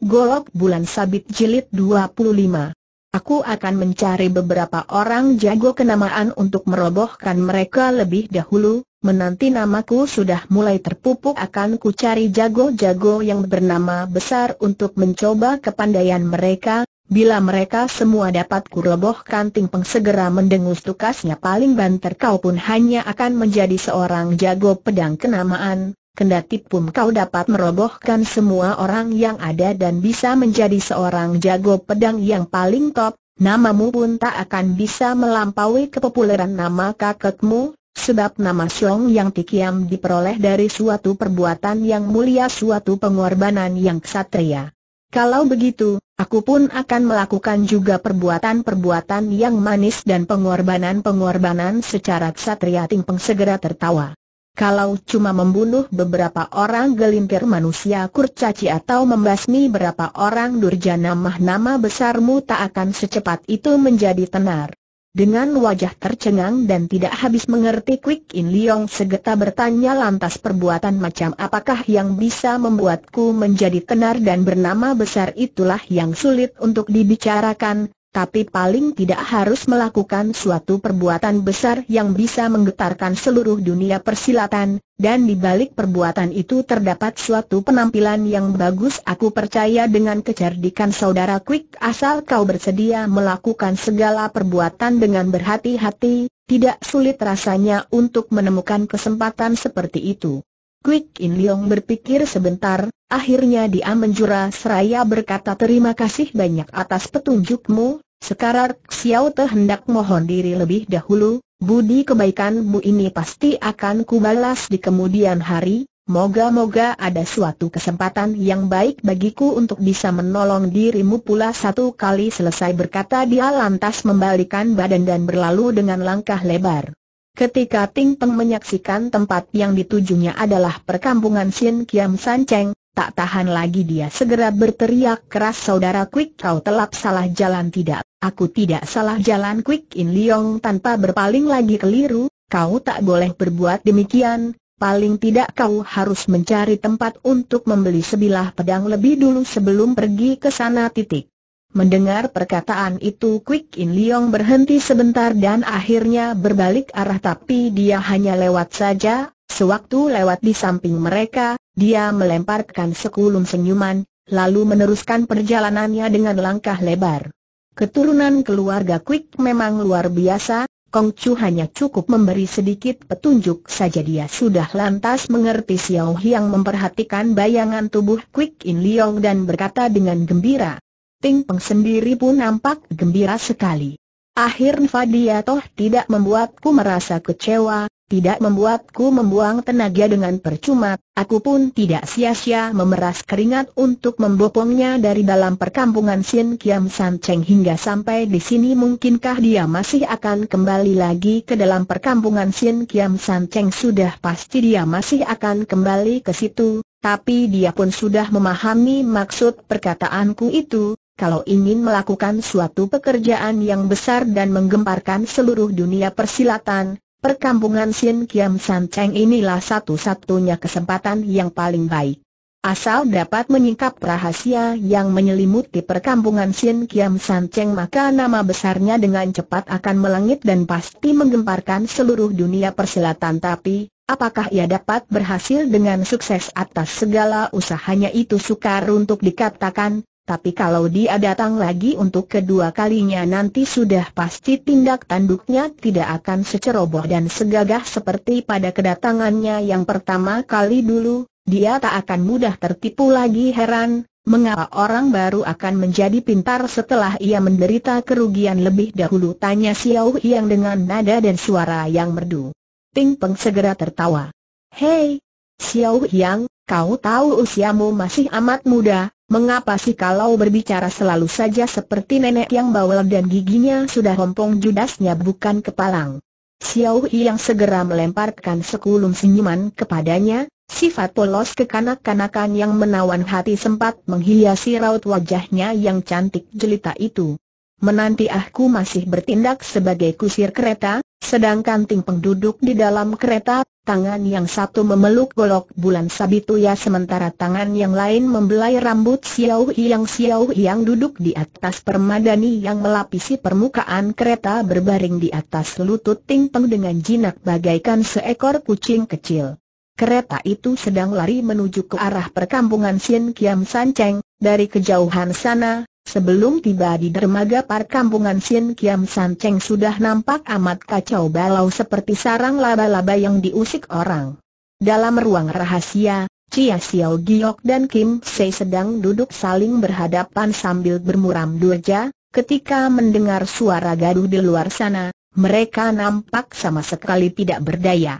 Golok Bulan Sabit Jilid 25. Aku akan mencari beberapa orang jago kenamaan untuk merobohkan mereka lebih dahulu, menanti namaku sudah mulai terpupuk akan ku cari jago-jago yang bernama besar untuk mencoba kepandaian mereka, bila mereka semua dapat kurobohkan Peng segera mendengus tukasnya paling banter kau pun hanya akan menjadi seorang jago pedang kenamaan, Kendati pun kau dapat merobohkan semua orang yang ada dan bisa menjadi seorang jago pedang yang paling top, namamu pun tak akan bisa melampaui kepopuleran nama kakekmu, sebab nama Xiong yang Tikiam diperoleh dari suatu perbuatan yang mulia suatu pengorbanan yang ksatria. Kalau begitu, aku pun akan melakukan juga perbuatan-perbuatan yang manis dan pengorbanan-pengorbanan secara ksatria Tingpeng segera tertawa. Kalau cuma membunuh beberapa orang gelintir manusia kurcaci atau membasmi beberapa orang durjana mah nama besarmu tak akan secepat itu menjadi tenar. Dengan wajah tercengang dan tidak habis mengerti Quick In Leong segera bertanya lantas perbuatan macam apakah yang bisa membuatku menjadi tenar dan bernama besar itulah yang sulit untuk dibicarakan, tapi paling tidak harus melakukan suatu perbuatan besar yang bisa menggetarkan seluruh dunia persilatan, dan di balik perbuatan itu terdapat suatu penampilan yang bagus aku percaya dengan kecerdikan saudara Quick asal kau bersedia melakukan segala perbuatan dengan berhati-hati, tidak sulit rasanya untuk menemukan kesempatan seperti itu. Quick In Leong berpikir sebentar, akhirnya dia menjura seraya berkata terima kasih banyak atas petunjukmu, sekarang Xiao Te hendak mohon diri lebih dahulu, budi kebaikanmu ini pasti akan kubalas di kemudian hari, moga-moga ada suatu kesempatan yang baik bagiku untuk bisa menolong dirimu pula satu kali selesai berkata dia lantas membalikan badan dan berlalu dengan langkah lebar. Ketika Ting Peng menyaksikan tempat yang ditujunya adalah perkampungan Sin Kiam San Cheng, tak tahan lagi dia segera berteriak keras saudara Quick kau telap salah jalan tidak, aku tidak salah jalan Quick In Leong tanpa berpaling lagi keliru, kau tak boleh berbuat demikian, paling tidak kau harus mencari tempat untuk membeli sebilah pedang lebih dulu sebelum pergi ke sana titik. Mendengar perkataan itu Quick In Leong berhenti sebentar dan akhirnya berbalik arah tapi dia hanya lewat saja, sewaktu lewat di samping mereka, dia melemparkan sekulum senyuman, lalu meneruskan perjalanannya dengan langkah lebar. Keturunan keluarga Quick memang luar biasa, Kong Chu hanya cukup memberi sedikit petunjuk saja dia sudah lantas mengerti Xiao Hiang memperhatikan bayangan tubuh Quick In Leong dan berkata dengan gembira, Ting Peng sendiri pun nampak gembira sekali. Akhir dia toh tidak membuatku merasa kecewa, tidak membuatku membuang tenaga dengan percuma, aku pun tidak sia-sia memeras keringat untuk membopongnya dari dalam perkampungan Sin Kiam San Cheng hingga sampai di sini mungkinkah dia masih akan kembali lagi ke dalam perkampungan Sin Kiam San Cheng sudah pasti dia masih akan kembali ke situ, tapi dia pun sudah memahami maksud perkataanku itu, kalau ingin melakukan suatu pekerjaan yang besar dan menggemparkan seluruh dunia persilatan, perkampungan Sin Kiam San Cheng inilah satu-satunya kesempatan yang paling baik. Asal dapat menyingkap rahasia yang menyelimuti perkampungan Sin Kiam San Cheng maka nama besarnya dengan cepat akan melangit dan pasti menggemparkan seluruh dunia persilatan tapi, apakah ia dapat berhasil dengan sukses atas segala usahanya itu sukar untuk dikatakan, tapi kalau dia datang lagi untuk kedua kalinya nanti sudah pasti tindak tanduknya tidak akan seceroboh dan segagah seperti pada kedatangannya yang pertama kali dulu, dia tak akan mudah tertipu lagi heran, mengapa orang baru akan menjadi pintar setelah ia menderita kerugian lebih dahulu tanya Xiao yang dengan nada dan suara yang merdu. Ting Peng segera tertawa. Hei, Xiao Yang, kau tahu usiamu masih amat muda, Mengapa sih kalau berbicara selalu saja seperti nenek yang bawel dan giginya sudah hompong judasnya bukan kepalang? Xiao Hi yang segera melemparkan sekulum senyuman kepadanya, sifat polos kekanak-kanakan yang menawan hati sempat menghiasi raut wajahnya yang cantik jelita itu. Menanti aku masih bertindak sebagai kusir kereta, sedangkan Ting pengduduk di dalam kereta, Tangan yang satu memeluk golok bulan Sabituya sementara tangan yang lain membelai rambut Xiao Yang Xiao Yang duduk di atas permadani yang melapisi permukaan kereta berbaring di atas lutut ting peng dengan jinak bagaikan seekor kucing kecil. Kereta itu sedang lari menuju ke arah perkampungan Sin Kiam San Cheng, dari kejauhan sana, Sebelum tiba di dermaga perkampungan Sien Kiam San Cheng sudah nampak amat kacau balau seperti sarang laba-laba yang diusik orang. Dalam ruang rahasia, Chia Xiao Giok dan Kim Se sedang duduk saling berhadapan sambil bermuram durja, ketika mendengar suara gaduh di luar sana, mereka nampak sama sekali tidak berdaya.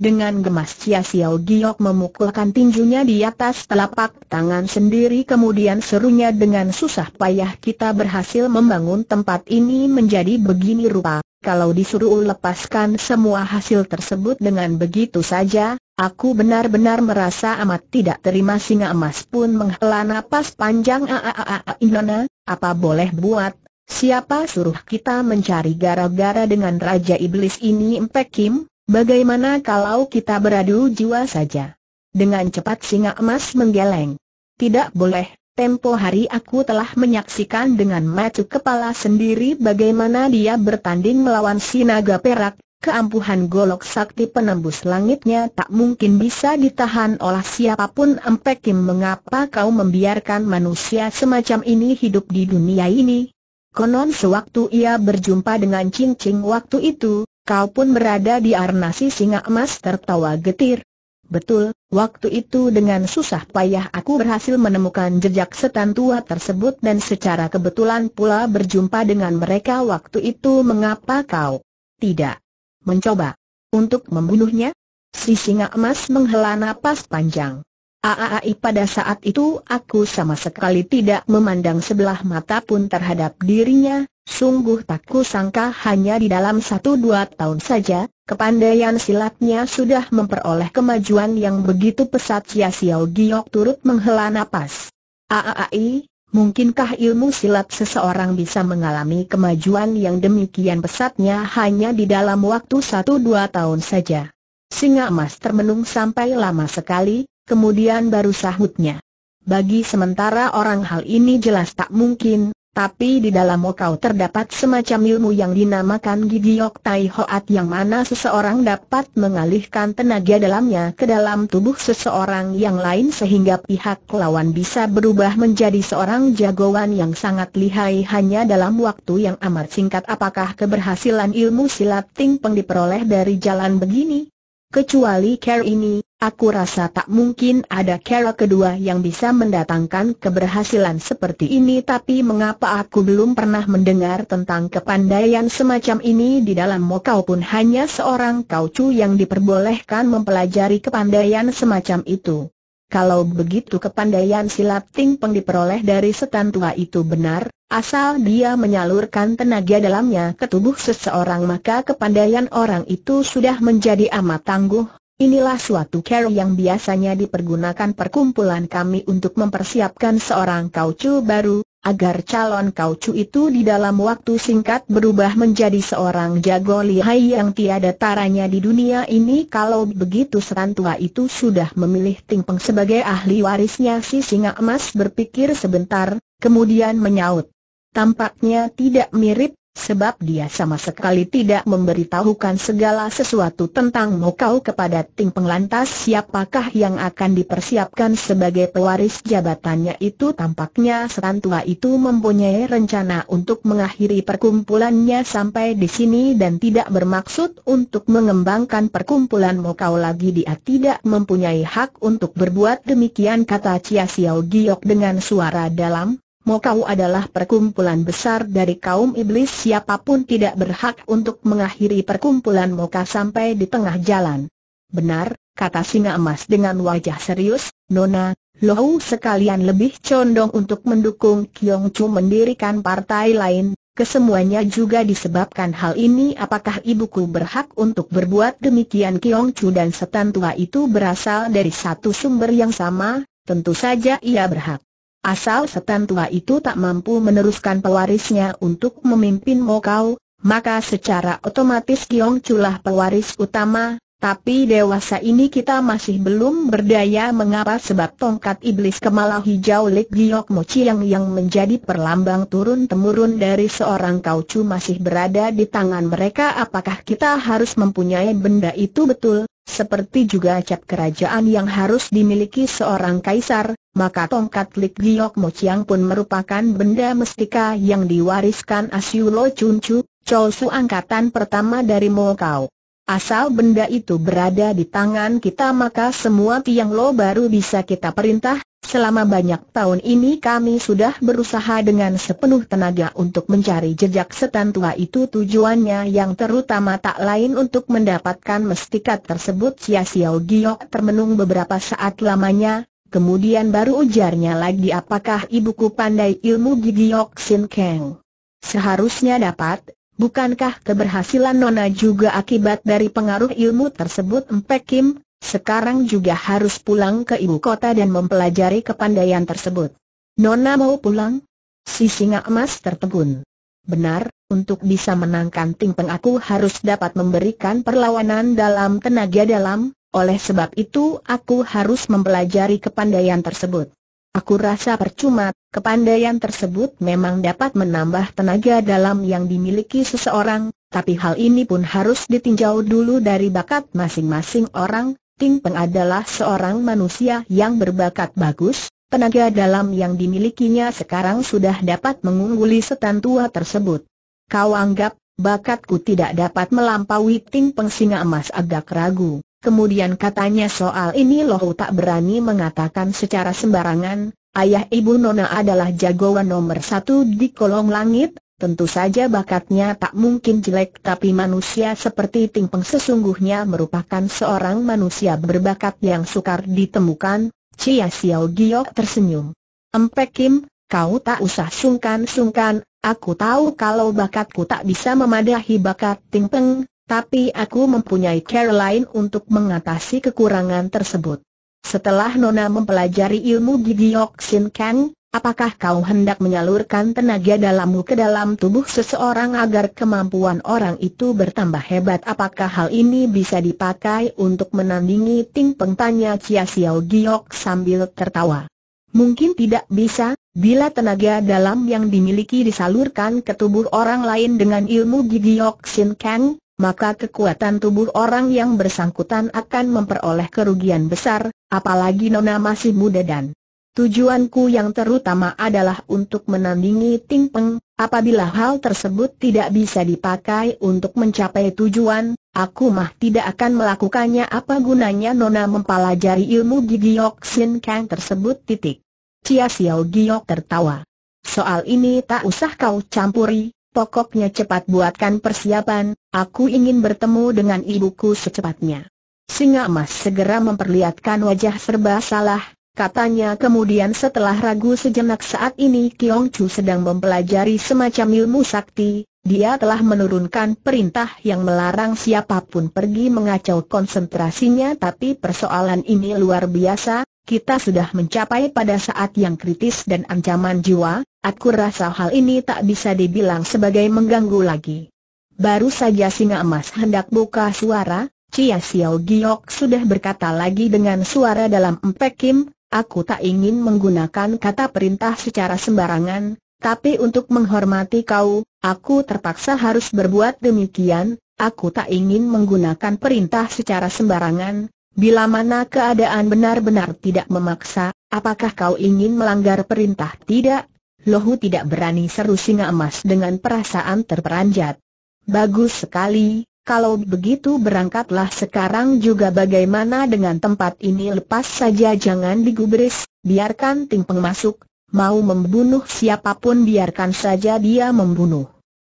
Dengan gemas Chia Xiao Giok memukulkan tinjunya di atas telapak tangan sendiri kemudian serunya dengan susah payah kita berhasil membangun tempat ini menjadi begini rupa. Kalau disuruh lepaskan semua hasil tersebut dengan begitu saja, aku benar-benar merasa amat tidak terima singa emas pun menghela napas panjang aaaaa Inona, apa boleh buat, siapa suruh kita mencari gara-gara dengan Raja Iblis ini Empek Kim? Bagaimana kalau kita beradu jiwa saja? Dengan cepat singa emas menggeleng. Tidak boleh, tempo hari aku telah menyaksikan dengan mata kepala sendiri bagaimana dia bertanding melawan si naga perak, keampuhan golok sakti penembus langitnya tak mungkin bisa ditahan oleh siapapun empekim mengapa kau membiarkan manusia semacam ini hidup di dunia ini? Konon sewaktu ia berjumpa dengan cincin waktu itu, kau pun berada di arnasi singa emas tertawa getir. Betul, waktu itu dengan susah payah aku berhasil menemukan jejak setan tua tersebut dan secara kebetulan pula berjumpa dengan mereka waktu itu mengapa kau tidak mencoba untuk membunuhnya? Si singa emas menghela napas panjang. Aaai, pada saat itu aku sama sekali tidak memandang sebelah mata pun terhadap dirinya, sungguh tak kusangka hanya di dalam satu dua tahun saja, kepandaian silatnya sudah memperoleh kemajuan yang begitu pesat Sia Sia Giok turut menghela napas. Aaai, mungkinkah ilmu silat seseorang bisa mengalami kemajuan yang demikian pesatnya hanya di dalam waktu satu dua tahun saja? Singa emas termenung sampai lama sekali, kemudian baru sahutnya. Bagi sementara orang hal ini jelas tak mungkin, tapi di dalam mokau terdapat semacam ilmu yang dinamakan gigiok tai hoat yang mana seseorang dapat mengalihkan tenaga dalamnya ke dalam tubuh seseorang yang lain sehingga pihak lawan bisa berubah menjadi seorang jagoan yang sangat lihai hanya dalam waktu yang amat singkat apakah keberhasilan ilmu silat Peng diperoleh dari jalan begini? Kecuali care ini, Aku rasa tak mungkin ada cara kedua yang bisa mendatangkan keberhasilan seperti ini tapi mengapa aku belum pernah mendengar tentang kepandaian semacam ini di dalam Mokau pun hanya seorang kaucu yang diperbolehkan mempelajari kepandaian semacam itu. Kalau begitu kepandaian silat peng diperoleh dari setan tua itu benar, asal dia menyalurkan tenaga dalamnya ke tubuh seseorang maka kepandaian orang itu sudah menjadi amat tangguh Inilah suatu cara yang biasanya dipergunakan perkumpulan kami untuk mempersiapkan seorang kaucu baru, agar calon kaucu itu di dalam waktu singkat berubah menjadi seorang jago lihai yang tiada taranya di dunia ini kalau begitu serantua itu sudah memilih Tingpeng sebagai ahli warisnya si singa emas berpikir sebentar, kemudian menyaut. Tampaknya tidak mirip sebab dia sama sekali tidak memberitahukan segala sesuatu tentang Mokau kepada Ting Penglantas siapakah yang akan dipersiapkan sebagai pewaris jabatannya itu tampaknya setan tua itu mempunyai rencana untuk mengakhiri perkumpulannya sampai di sini dan tidak bermaksud untuk mengembangkan perkumpulan Mokau lagi dia tidak mempunyai hak untuk berbuat demikian kata Chia Xiao Giok dengan suara dalam Mokau adalah perkumpulan besar dari kaum iblis siapapun tidak berhak untuk mengakhiri perkumpulan Moka sampai di tengah jalan. Benar, kata singa emas dengan wajah serius, Nona, Lohu sekalian lebih condong untuk mendukung Kiong Chu mendirikan partai lain, kesemuanya juga disebabkan hal ini apakah ibuku berhak untuk berbuat demikian Kiong Chu dan setan tua itu berasal dari satu sumber yang sama, tentu saja ia berhak. Asal setan tua itu tak mampu meneruskan pewarisnya untuk memimpin Mokau, maka secara otomatis Giong Chulah pewaris utama, tapi dewasa ini kita masih belum berdaya mengapa sebab tongkat iblis kemala hijau Lik Giok Mo Chiang yang menjadi perlambang turun-temurun dari seorang kaucu masih berada di tangan mereka apakah kita harus mempunyai benda itu betul, seperti juga cap kerajaan yang harus dimiliki seorang kaisar, maka tongkat Lik Giok Mo Chiang pun merupakan benda mestika yang diwariskan Asyulo Chunchu, Cholsu angkatan pertama dari Mo Kau. Asal benda itu berada di tangan kita maka semua tiang lo baru bisa kita perintah, Selama banyak tahun ini kami sudah berusaha dengan sepenuh tenaga untuk mencari jejak setan tua itu tujuannya yang terutama tak lain untuk mendapatkan mestikat tersebut Sia sia Giok termenung beberapa saat lamanya, kemudian baru ujarnya lagi apakah ibuku pandai ilmu Giok Sin Kang. Seharusnya dapat, bukankah keberhasilan Nona juga akibat dari pengaruh ilmu tersebut Mpek Kim, sekarang juga harus pulang ke ibu kota dan mempelajari kepandaian tersebut. Nona mau pulang? Si singa emas tertegun. Benar, untuk bisa menangkan Ting Peng aku harus dapat memberikan perlawanan dalam tenaga dalam, oleh sebab itu aku harus mempelajari kepandaian tersebut. Aku rasa percuma, kepandaian tersebut memang dapat menambah tenaga dalam yang dimiliki seseorang, tapi hal ini pun harus ditinjau dulu dari bakat masing-masing orang, Ting Peng adalah seorang manusia yang berbakat bagus, tenaga dalam yang dimilikinya sekarang sudah dapat mengungguli setan tua tersebut. Kau anggap, bakatku tidak dapat melampaui Ting Peng Singa Emas agak ragu. Kemudian katanya soal ini loh tak berani mengatakan secara sembarangan, ayah ibu Nona adalah jagoan nomor satu di kolong langit, Tentu saja bakatnya tak mungkin jelek tapi manusia seperti Ting Peng sesungguhnya merupakan seorang manusia berbakat yang sukar ditemukan, Cia Xiao Giok tersenyum. Empek Kim, kau tak usah sungkan-sungkan, aku tahu kalau bakatku tak bisa memadahi bakat Ting Peng, tapi aku mempunyai cara lain untuk mengatasi kekurangan tersebut. Setelah Nona mempelajari ilmu Gigiok Sin Kang, Apakah kau hendak menyalurkan tenaga dalammu ke dalam tubuh seseorang agar kemampuan orang itu bertambah hebat? Apakah hal ini bisa dipakai untuk menandingi Ting Peng? Tanya Chia Xiao Giok sambil tertawa. Mungkin tidak bisa, bila tenaga dalam yang dimiliki disalurkan ke tubuh orang lain dengan ilmu Giok Sin Kang, maka kekuatan tubuh orang yang bersangkutan akan memperoleh kerugian besar, apalagi Nona masih muda dan Tujuanku yang terutama adalah untuk menandingi Ting Peng, apabila hal tersebut tidak bisa dipakai untuk mencapai tujuan, aku mah tidak akan melakukannya apa gunanya Nona mempelajari ilmu Gigiok Sin Kang tersebut titik. Cia Xiao Giok tertawa. Soal ini tak usah kau campuri, pokoknya cepat buatkan persiapan, aku ingin bertemu dengan ibuku secepatnya. Singa emas segera memperlihatkan wajah serba salah, Katanya kemudian setelah ragu sejenak saat ini Kiong Chu sedang mempelajari semacam ilmu sakti, dia telah menurunkan perintah yang melarang siapapun pergi mengacau konsentrasinya tapi persoalan ini luar biasa, kita sudah mencapai pada saat yang kritis dan ancaman jiwa, aku rasa hal ini tak bisa dibilang sebagai mengganggu lagi. Baru saja singa emas hendak buka suara, Chia Xiao Giok sudah berkata lagi dengan suara dalam empek Kim, Aku tak ingin menggunakan kata perintah secara sembarangan, tapi untuk menghormati kau, aku terpaksa harus berbuat demikian, aku tak ingin menggunakan perintah secara sembarangan, bila mana keadaan benar-benar tidak memaksa, apakah kau ingin melanggar perintah tidak? Lohu tidak berani seru singa emas dengan perasaan terperanjat. Bagus sekali, kalau begitu berangkatlah sekarang juga bagaimana dengan tempat ini lepas saja jangan digubris, biarkan tim pengmasuk, mau membunuh siapapun biarkan saja dia membunuh.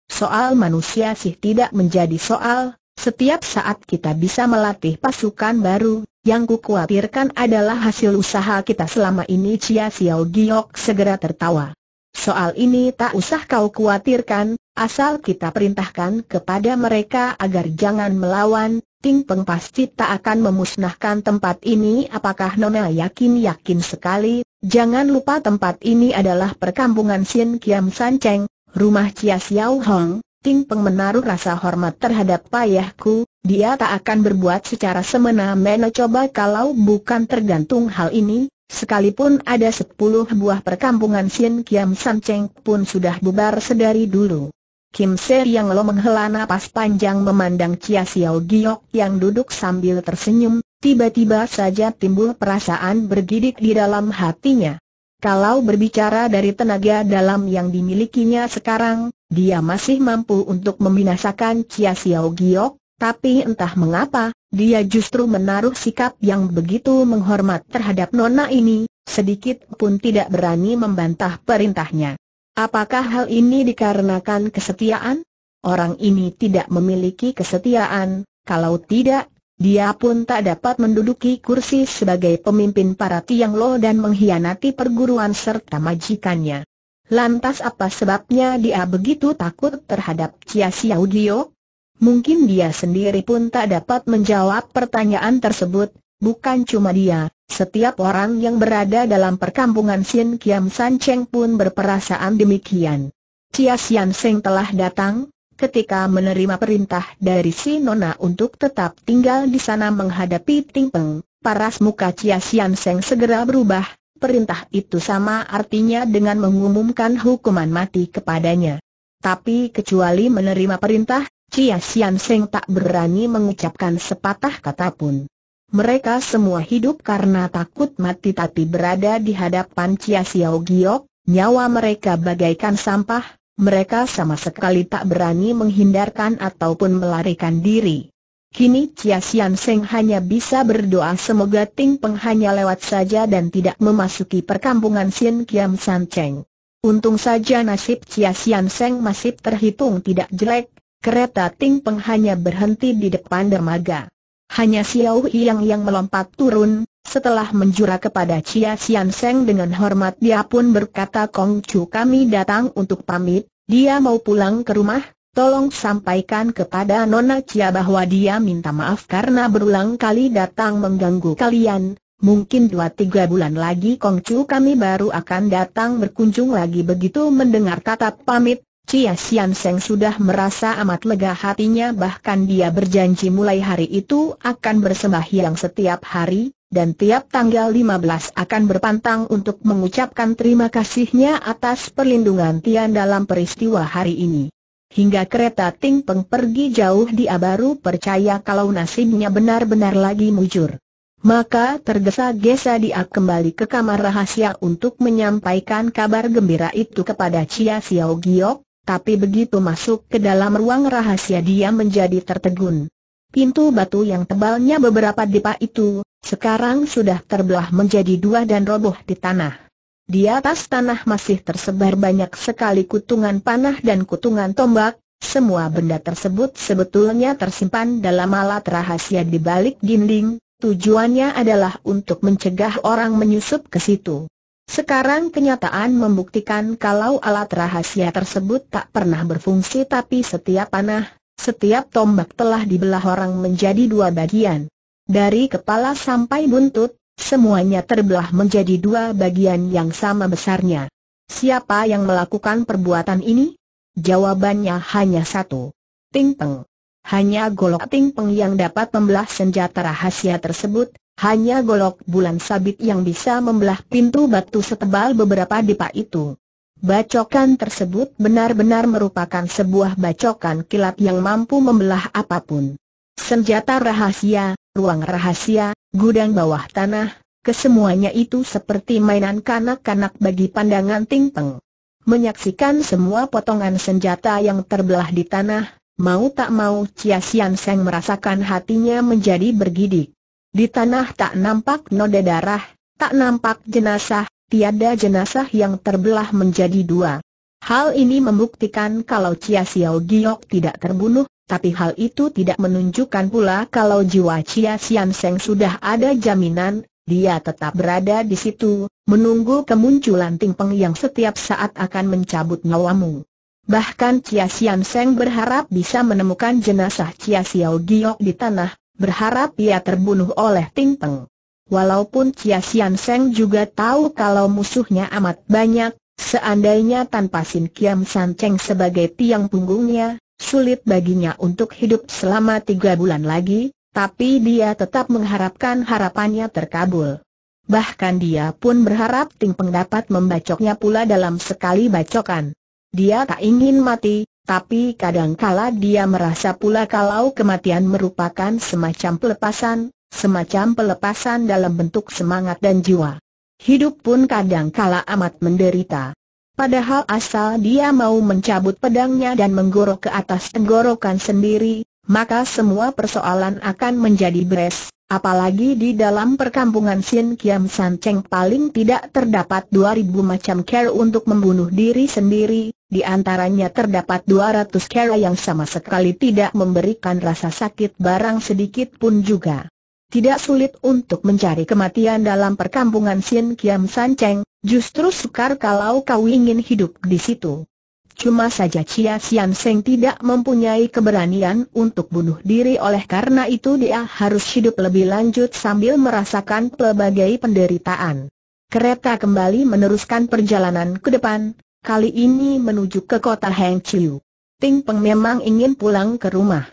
Soal manusia sih tidak menjadi soal, setiap saat kita bisa melatih pasukan baru, yang kukhawatirkan adalah hasil usaha kita selama ini Chia Xiao Giok segera tertawa. Soal ini tak usah kau khawatirkan, Asal kita perintahkan kepada mereka agar jangan melawan, Ting Peng pasti tak akan memusnahkan tempat ini apakah Nona yakin-yakin sekali, jangan lupa tempat ini adalah perkampungan Sin Kiam San Cheng, rumah Chia Xiao Hong, Ting Peng menaruh rasa hormat terhadap payahku, dia tak akan berbuat secara semena-mena coba kalau bukan tergantung hal ini, sekalipun ada sepuluh buah perkampungan Sin Kiam San Cheng pun sudah bubar sedari dulu. Kim Se Yang Lo menghela nafas panjang memandang Chia Xiao Giok yang duduk sambil tersenyum, tiba-tiba saja timbul perasaan bergidik di dalam hatinya. Kalau berbicara dari tenaga dalam yang dimilikinya sekarang, dia masih mampu untuk membinasakan Chia Xiao Giok, tapi entah mengapa, dia justru menaruh sikap yang begitu menghormat terhadap nona ini, sedikit pun tidak berani membantah perintahnya. Apakah hal ini dikarenakan kesetiaan? Orang ini tidak memiliki kesetiaan, kalau tidak, dia pun tak dapat menduduki kursi sebagai pemimpin para Tiang Lo dan mengkhianati perguruan serta majikannya. Lantas apa sebabnya dia begitu takut terhadap Chia Xiao Dio? Mungkin dia sendiri pun tak dapat menjawab pertanyaan tersebut, bukan cuma dia, setiap orang yang berada dalam perkampungan Sin Kiam San Cheng pun berperasaan demikian. Chia Sian Seng telah datang, ketika menerima perintah dari si Nona untuk tetap tinggal di sana menghadapi Ting Peng, paras muka Chia Sian Seng segera berubah, perintah itu sama artinya dengan mengumumkan hukuman mati kepadanya. Tapi kecuali menerima perintah, Chia Sian Seng tak berani mengucapkan sepatah kata pun. Mereka semua hidup karena takut mati tapi berada di hadapan Chia Xiao Giok, nyawa mereka bagaikan sampah, mereka sama sekali tak berani menghindarkan ataupun melarikan diri. Kini Chia Sian Seng hanya bisa berdoa semoga Ting Peng hanya lewat saja dan tidak memasuki perkampungan Xin Kiam San Cheng. Untung saja nasib Chia Sian Seng masih terhitung tidak jelek, kereta Ting Peng hanya berhenti di depan dermaga. Hanya Xiao Yang yang melompat turun, setelah menjura kepada Chia Xian Seng dengan hormat dia pun berkata Kong Chu kami datang untuk pamit, dia mau pulang ke rumah, tolong sampaikan kepada Nona Chia bahwa dia minta maaf karena berulang kali datang mengganggu kalian, Mungkin dua tiga bulan lagi Kong Chu kami baru akan datang berkunjung lagi begitu mendengar kata pamit, Cia Sian Seng sudah merasa amat lega hatinya bahkan dia berjanji mulai hari itu akan bersembahyang setiap hari, dan tiap tanggal 15 akan berpantang untuk mengucapkan terima kasihnya atas perlindungan Tian dalam peristiwa hari ini. Hingga kereta Ting Peng pergi jauh dia baru percaya kalau nasibnya benar-benar lagi mujur. Maka tergesa-gesa dia kembali ke kamar rahasia untuk menyampaikan kabar gembira itu kepada Cia Xiao Giok, tapi begitu masuk ke dalam ruang rahasia dia menjadi tertegun. Pintu batu yang tebalnya beberapa dipa itu, sekarang sudah terbelah menjadi dua dan roboh di tanah. Di atas tanah masih tersebar banyak sekali kutungan panah dan kutungan tombak, semua benda tersebut sebetulnya tersimpan dalam alat rahasia di balik dinding, tujuannya adalah untuk mencegah orang menyusup ke situ. Sekarang kenyataan membuktikan kalau alat rahasia tersebut tak pernah berfungsi tapi setiap panah, setiap tombak telah dibelah orang menjadi dua bagian. Dari kepala sampai buntut, semuanya terbelah menjadi dua bagian yang sama besarnya. Siapa yang melakukan perbuatan ini? Jawabannya hanya satu. Ting Peng. Hanya golok Ting Peng yang dapat membelah senjata rahasia tersebut, hanya golok bulan sabit yang bisa membelah pintu batu setebal beberapa depa itu. Bacokan tersebut benar-benar merupakan sebuah bacokan kilat yang mampu membelah apapun. Senjata rahasia, ruang rahasia, gudang bawah tanah, kesemuanya itu seperti mainan kanak-kanak bagi pandangan tingpeng. Menyaksikan semua potongan senjata yang terbelah di tanah, mau tak mau Chia Sian Seng merasakan hatinya menjadi bergidik. Di tanah tak nampak noda darah, tak nampak jenazah, tiada jenazah yang terbelah menjadi dua. Hal ini membuktikan kalau Chia Xiao Giok tidak terbunuh, tapi hal itu tidak menunjukkan pula kalau jiwa Chia Sian Seng sudah ada jaminan, dia tetap berada di situ, menunggu kemunculan Ting Peng yang setiap saat akan mencabut nyawamu. Bahkan Chia Sian Seng berharap bisa menemukan jenazah Chia Xiao Giok di tanah, berharap ia terbunuh oleh Ting Peng. Walaupun Chia Sian Seng juga tahu kalau musuhnya amat banyak, seandainya tanpa Sin Kiam San Cheng sebagai tiang punggungnya, sulit baginya untuk hidup selama tiga bulan lagi, tapi dia tetap mengharapkan harapannya terkabul. Bahkan dia pun berharap Ting Peng dapat membacoknya pula dalam sekali bacokan. Dia tak ingin mati, tapi kadangkala dia merasa pula kalau kematian merupakan semacam pelepasan, semacam pelepasan dalam bentuk semangat dan jiwa. Hidup pun kadangkala amat menderita. Padahal asal dia mau mencabut pedangnya dan menggorok ke atas tenggorokan sendiri, maka semua persoalan akan menjadi beres. Apalagi di dalam perkampungan Sin Kiam San Cheng paling tidak terdapat 2000 macam care untuk membunuh diri sendiri, di antaranya terdapat 200 kera yang sama sekali tidak memberikan rasa sakit barang sedikit pun juga. Tidak sulit untuk mencari kematian dalam perkampungan Sin Kiam San Cheng, justru sukar kalau kau ingin hidup di situ. Cuma saja Chia Sian Seng tidak mempunyai keberanian untuk bunuh diri oleh karena itu dia harus hidup lebih lanjut sambil merasakan pelbagai penderitaan. Kereta kembali meneruskan perjalanan ke depan, kali ini menuju ke kota Heng Chiu. Ting Peng memang ingin pulang ke rumah.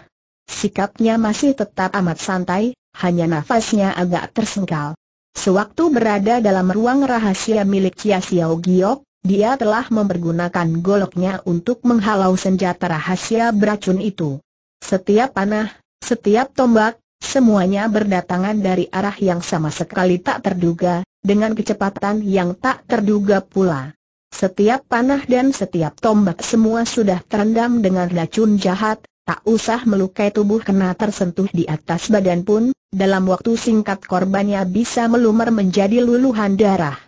Sikapnya masih tetap amat santai, hanya nafasnya agak tersengkal. Sewaktu berada dalam ruang rahasia milik Chia Xiao Giok, dia telah mempergunakan goloknya untuk menghalau senjata rahasia beracun itu. Setiap panah, setiap tombak, semuanya berdatangan dari arah yang sama sekali tak terduga, dengan kecepatan yang tak terduga pula. Setiap panah dan setiap tombak semua sudah terendam dengan racun jahat, tak usah melukai tubuh kena tersentuh di atas badan pun, dalam waktu singkat korbannya bisa melumer menjadi luluhan darah.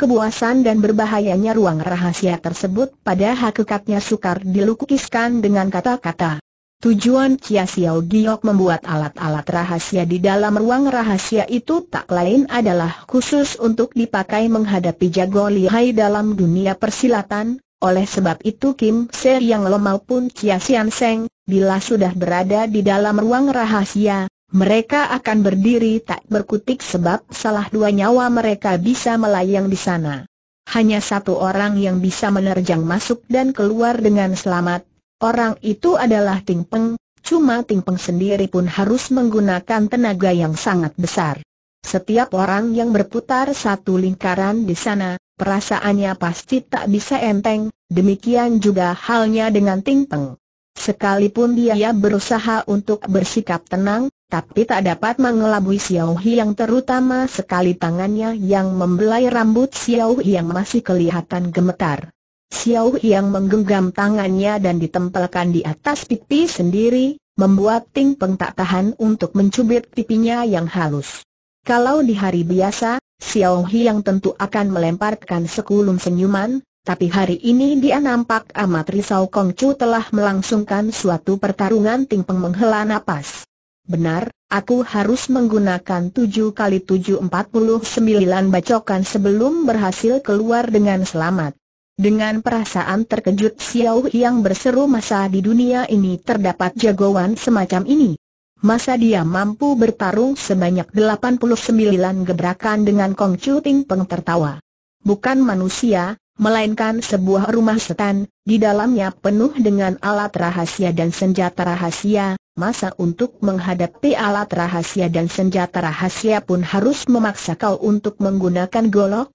Kebuasan dan berbahayanya ruang rahasia tersebut pada hakikatnya sukar dilukiskan dengan kata-kata. Tujuan Chia Xiao Giok membuat alat-alat rahasia di dalam ruang rahasia itu tak lain adalah khusus untuk dipakai menghadapi jago lihai dalam dunia persilatan, oleh sebab itu Kim Se Yang lemah pun Chia Xian Seng, bila sudah berada di dalam ruang rahasia, mereka akan berdiri tak berkutik sebab salah dua nyawa mereka bisa melayang di sana. Hanya satu orang yang bisa menerjang masuk dan keluar dengan selamat, Orang itu adalah Ting Peng, cuma Ting Peng sendiri pun harus menggunakan tenaga yang sangat besar. Setiap orang yang berputar satu lingkaran di sana, perasaannya pasti tak bisa enteng, demikian juga halnya dengan Ting Peng. Sekalipun dia berusaha untuk bersikap tenang, tapi tak dapat mengelabui Xiao Hi yang terutama sekali tangannya yang membelai rambut Xiao Hi yang masih kelihatan gemetar. Xiao yang menggenggam tangannya dan ditempelkan di atas pipi sendiri, membuat Ting Peng tak tahan untuk mencubit pipinya yang halus. Kalau di hari biasa, Xiao yang tentu akan melemparkan sekulum senyuman, tapi hari ini dia nampak amat risau Kong Chu telah melangsungkan suatu pertarungan Ting Peng menghela nafas. Benar, aku harus menggunakan tujuh kali tujuh empat puluh sembilan bacokan sebelum berhasil keluar dengan selamat. Dengan perasaan terkejut Xiao yang berseru masa di dunia ini terdapat jagoan semacam ini. Masa dia mampu bertarung sebanyak 89 gebrakan dengan Kong Chu Ting Peng tertawa. Bukan manusia, melainkan sebuah rumah setan, di dalamnya penuh dengan alat rahasia dan senjata rahasia, masa untuk menghadapi alat rahasia dan senjata rahasia pun harus memaksa kau untuk menggunakan golok,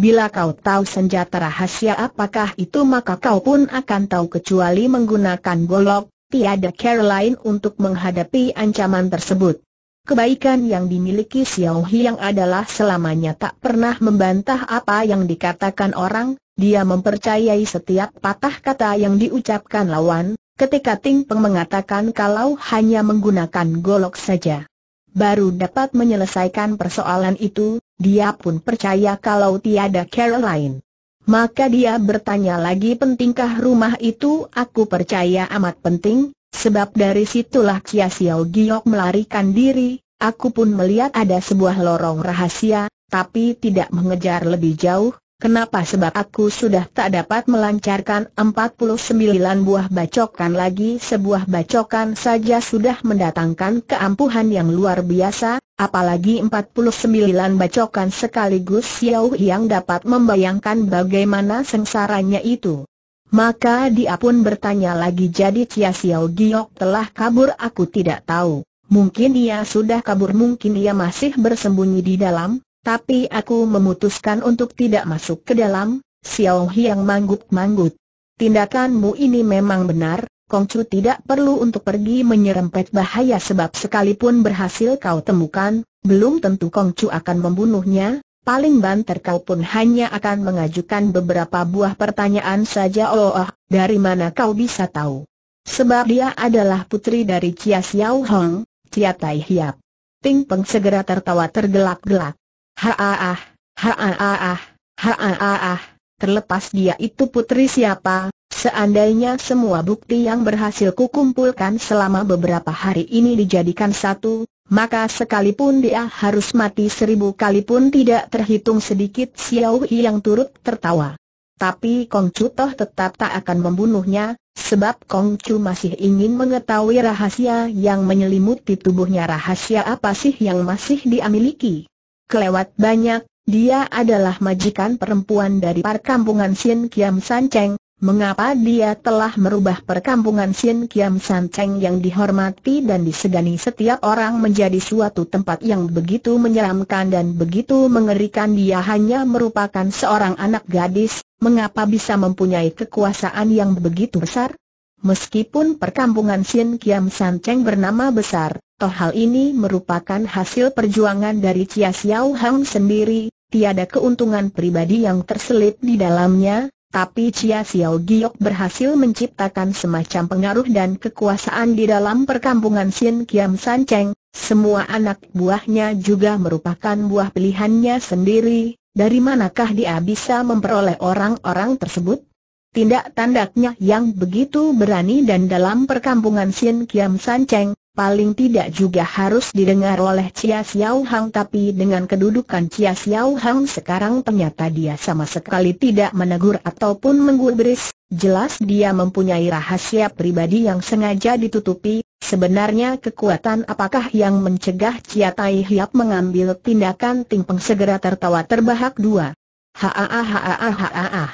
Bila kau tahu senjata rahasia apakah itu maka kau pun akan tahu kecuali menggunakan golok, tiada cara lain untuk menghadapi ancaman tersebut. Kebaikan yang dimiliki Xiao Hiang adalah selamanya tak pernah membantah apa yang dikatakan orang, dia mempercayai setiap patah kata yang diucapkan lawan, ketika Ting Peng mengatakan kalau hanya menggunakan golok saja. Baru dapat menyelesaikan persoalan itu, dia pun percaya kalau tiada Caroline. Maka dia bertanya lagi pentingkah rumah itu aku percaya amat penting, sebab dari situlah Kia Xiao Giok melarikan diri, aku pun melihat ada sebuah lorong rahasia, tapi tidak mengejar lebih jauh, Kenapa sebab aku sudah tak dapat melancarkan 49 buah bacokan lagi sebuah bacokan saja sudah mendatangkan keampuhan yang luar biasa, apalagi 49 bacokan sekaligus Xiao yang dapat membayangkan bagaimana sengsaranya itu. Maka dia pun bertanya lagi jadi Cia Xiao Giok telah kabur aku tidak tahu, mungkin ia sudah kabur mungkin ia masih bersembunyi di dalam, tapi aku memutuskan untuk tidak masuk ke dalam, Xiao Hiang manggut-manggut. Tindakanmu ini memang benar, Kong Chu tidak perlu untuk pergi menyerempet bahaya sebab sekalipun berhasil kau temukan, belum tentu Kong Chu akan membunuhnya, paling banter kau pun hanya akan mengajukan beberapa buah pertanyaan saja oh, oh dari mana kau bisa tahu? Sebab dia adalah putri dari Chia Xiao Hong, Chia Tai Hiap. Ting Peng segera tertawa tergelak-gelak. Haaah, haaah, haaah, terlepas dia itu putri siapa, seandainya semua bukti yang berhasil kukumpulkan selama beberapa hari ini dijadikan satu, maka sekalipun dia harus mati seribu kali pun tidak terhitung sedikit Xiao yang turut tertawa. Tapi Kong Chu toh tetap tak akan membunuhnya, sebab Kong Chu masih ingin mengetahui rahasia yang menyelimuti tubuhnya rahasia apa sih yang masih dia miliki kelewat banyak, dia adalah majikan perempuan dari perkampungan Sin Kiam San Cheng, mengapa dia telah merubah perkampungan Sin Kiam San Cheng yang dihormati dan disegani setiap orang menjadi suatu tempat yang begitu menyeramkan dan begitu mengerikan dia hanya merupakan seorang anak gadis, mengapa bisa mempunyai kekuasaan yang begitu besar? Meskipun perkampungan Sin Kiam San Cheng bernama besar, Toh hal ini merupakan hasil perjuangan dari Chia Xiao Hang sendiri, tiada keuntungan pribadi yang terselip di dalamnya, tapi Chia Xiao Giok berhasil menciptakan semacam pengaruh dan kekuasaan di dalam perkampungan Xin Kiam San Cheng, semua anak buahnya juga merupakan buah pilihannya sendiri, dari manakah dia bisa memperoleh orang-orang tersebut? Tindak tandaknya yang begitu berani dan dalam perkampungan Xin Kiam San Cheng, paling tidak juga harus didengar oleh Chia Xiao Hang tapi dengan kedudukan Chia Xiao Hang sekarang ternyata dia sama sekali tidak menegur ataupun menggubris, jelas dia mempunyai rahasia pribadi yang sengaja ditutupi, sebenarnya kekuatan apakah yang mencegah Chia Tai Hiap mengambil tindakan Ting Peng segera tertawa terbahak dua. Haaah haaah haa haa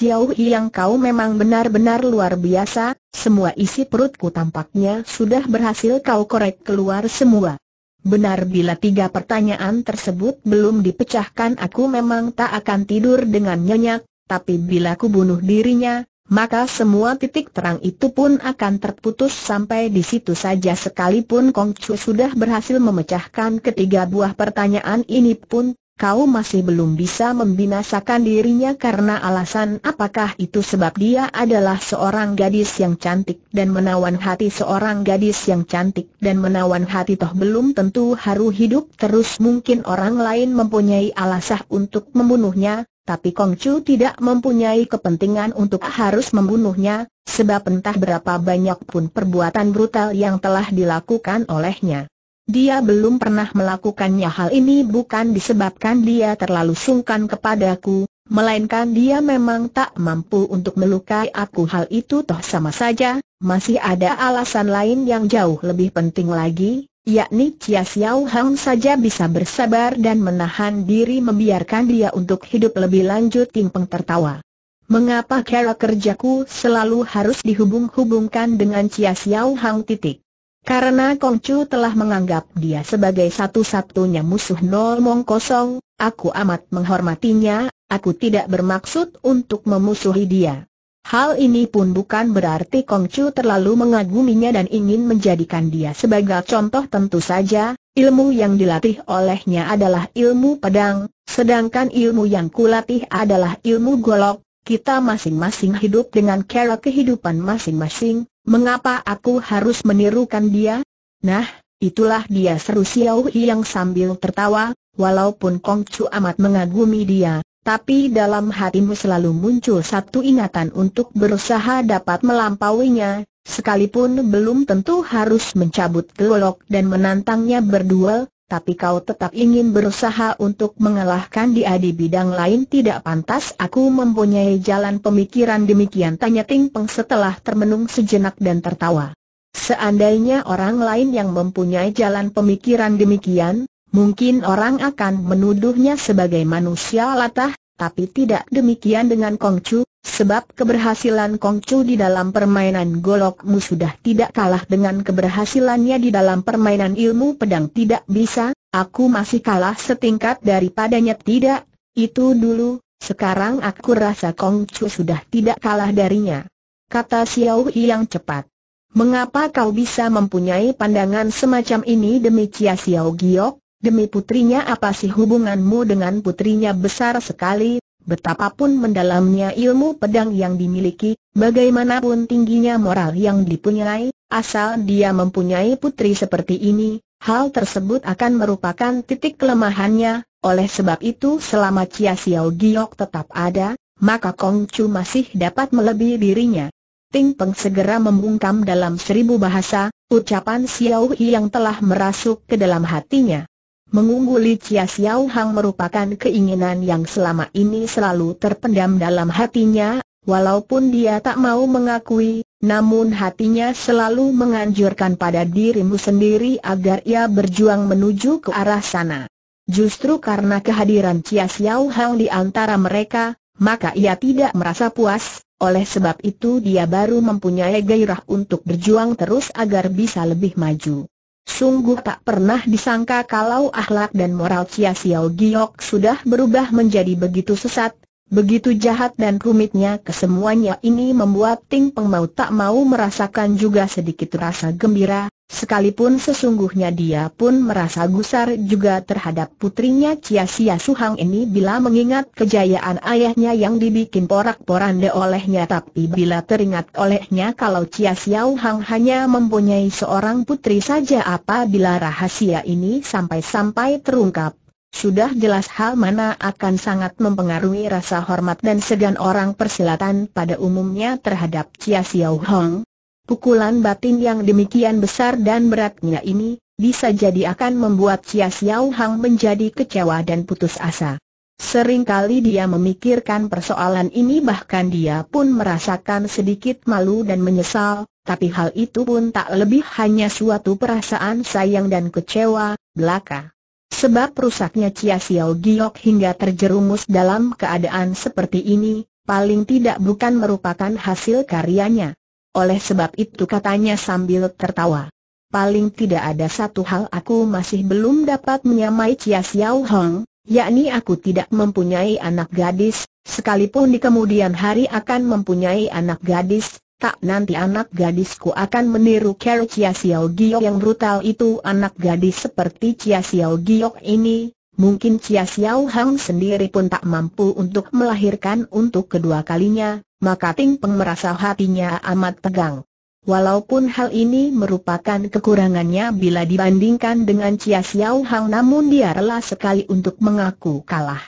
Xiao yang kau memang benar-benar luar biasa, semua isi perutku tampaknya sudah berhasil kau korek keluar semua. Benar bila tiga pertanyaan tersebut belum dipecahkan aku memang tak akan tidur dengan nyenyak, tapi bila ku bunuh dirinya, maka semua titik terang itu pun akan terputus sampai di situ saja sekalipun Kong Chu sudah berhasil memecahkan ketiga buah pertanyaan ini pun kau masih belum bisa membinasakan dirinya karena alasan apakah itu sebab dia adalah seorang gadis yang cantik dan menawan hati seorang gadis yang cantik dan menawan hati toh belum tentu harus hidup terus mungkin orang lain mempunyai alasan untuk membunuhnya, tapi Kong Chu tidak mempunyai kepentingan untuk harus membunuhnya, sebab entah berapa banyak pun perbuatan brutal yang telah dilakukan olehnya. Dia belum pernah melakukannya hal ini bukan disebabkan dia terlalu sungkan kepadaku, melainkan dia memang tak mampu untuk melukai aku hal itu toh sama saja, masih ada alasan lain yang jauh lebih penting lagi, yakni Chia Xiao Hang saja bisa bersabar dan menahan diri membiarkan dia untuk hidup lebih lanjut Timpeng tertawa. Mengapa cara kerjaku selalu harus dihubung-hubungkan dengan Chia Xiao Hang titik? Karena Kongcu telah menganggap dia sebagai satu-satunya musuh Nol Mong Kosong, aku amat menghormatinya, aku tidak bermaksud untuk memusuhi dia. Hal ini pun bukan berarti Kongcu terlalu mengaguminya dan ingin menjadikan dia sebagai contoh tentu saja, ilmu yang dilatih olehnya adalah ilmu pedang, sedangkan ilmu yang kulatih adalah ilmu golok, kita masing-masing hidup dengan cara kehidupan masing-masing, mengapa aku harus menirukan dia? Nah, itulah dia seru Xiao yang sambil tertawa, walaupun Kong Chu amat mengagumi dia, tapi dalam hatimu selalu muncul satu ingatan untuk berusaha dapat melampauinya, sekalipun belum tentu harus mencabut kelolok dan menantangnya berduel, tapi kau tetap ingin berusaha untuk mengalahkan dia di bidang lain tidak pantas aku mempunyai jalan pemikiran demikian tanya Ting Peng setelah termenung sejenak dan tertawa. Seandainya orang lain yang mempunyai jalan pemikiran demikian, mungkin orang akan menuduhnya sebagai manusia latah, tapi tidak demikian dengan Kongcu, Sebab keberhasilan Kongcu di dalam permainan golokmu sudah tidak kalah dengan keberhasilannya di dalam permainan ilmu pedang tidak bisa, aku masih kalah setingkat daripadanya tidak, itu dulu, sekarang aku rasa Kongcu sudah tidak kalah darinya. Kata Xiao Yi yang cepat. Mengapa kau bisa mempunyai pandangan semacam ini demi Chia Xiao Giok? Demi putrinya apa sih hubunganmu dengan putrinya besar sekali, Betapapun mendalamnya ilmu pedang yang dimiliki, bagaimanapun tingginya moral yang dipunyai, asal dia mempunyai putri seperti ini, hal tersebut akan merupakan titik kelemahannya. Oleh sebab itu selama Chia Xiao Giok tetap ada, maka Kong Chu masih dapat melebihi dirinya. Ting Peng segera membungkam dalam seribu bahasa, ucapan Xiao Hi yang telah merasuk ke dalam hatinya. Mengungguli Chia Xiao Hang merupakan keinginan yang selama ini selalu terpendam dalam hatinya, walaupun dia tak mau mengakui, namun hatinya selalu menganjurkan pada dirimu sendiri agar ia berjuang menuju ke arah sana. Justru karena kehadiran Chia Xiao Hang di antara mereka, maka ia tidak merasa puas, oleh sebab itu dia baru mempunyai gairah untuk berjuang terus agar bisa lebih maju. Sungguh tak pernah disangka kalau akhlak dan moral Cia Xiao Giok sudah berubah menjadi begitu sesat, begitu jahat dan rumitnya kesemuanya ini membuat Ting Peng mau tak mau merasakan juga sedikit rasa gembira, Sekalipun sesungguhnya dia pun merasa gusar juga terhadap putrinya Cia Sia Suhang ini bila mengingat kejayaan ayahnya yang dibikin porak-poranda olehnya tapi bila teringat olehnya kalau Cia Sia Hang hanya mempunyai seorang putri saja apabila rahasia ini sampai-sampai terungkap sudah jelas hal mana akan sangat mempengaruhi rasa hormat dan segan orang persilatan pada umumnya terhadap Cia Sia Suhang. Pukulan batin yang demikian besar dan beratnya ini, bisa jadi akan membuat Chia Xiao Hang menjadi kecewa dan putus asa. Seringkali dia memikirkan persoalan ini bahkan dia pun merasakan sedikit malu dan menyesal, tapi hal itu pun tak lebih hanya suatu perasaan sayang dan kecewa, belaka. Sebab rusaknya Chia Xiao Giok hingga terjerumus dalam keadaan seperti ini, paling tidak bukan merupakan hasil karyanya. Oleh sebab itu katanya sambil tertawa. Paling tidak ada satu hal aku masih belum dapat menyamai Chia Xiao Hong, yakni aku tidak mempunyai anak gadis, sekalipun di kemudian hari akan mempunyai anak gadis, tak nanti anak gadisku akan meniru Carol Chia Xiao Giok yang brutal itu anak gadis seperti Chia Xiao Giok ini, mungkin Chia Xiao Hong sendiri pun tak mampu untuk melahirkan untuk kedua kalinya, maka Ting Peng merasa hatinya amat tegang. Walaupun hal ini merupakan kekurangannya bila dibandingkan dengan Chia Xiao Hang namun dia rela sekali untuk mengaku kalah.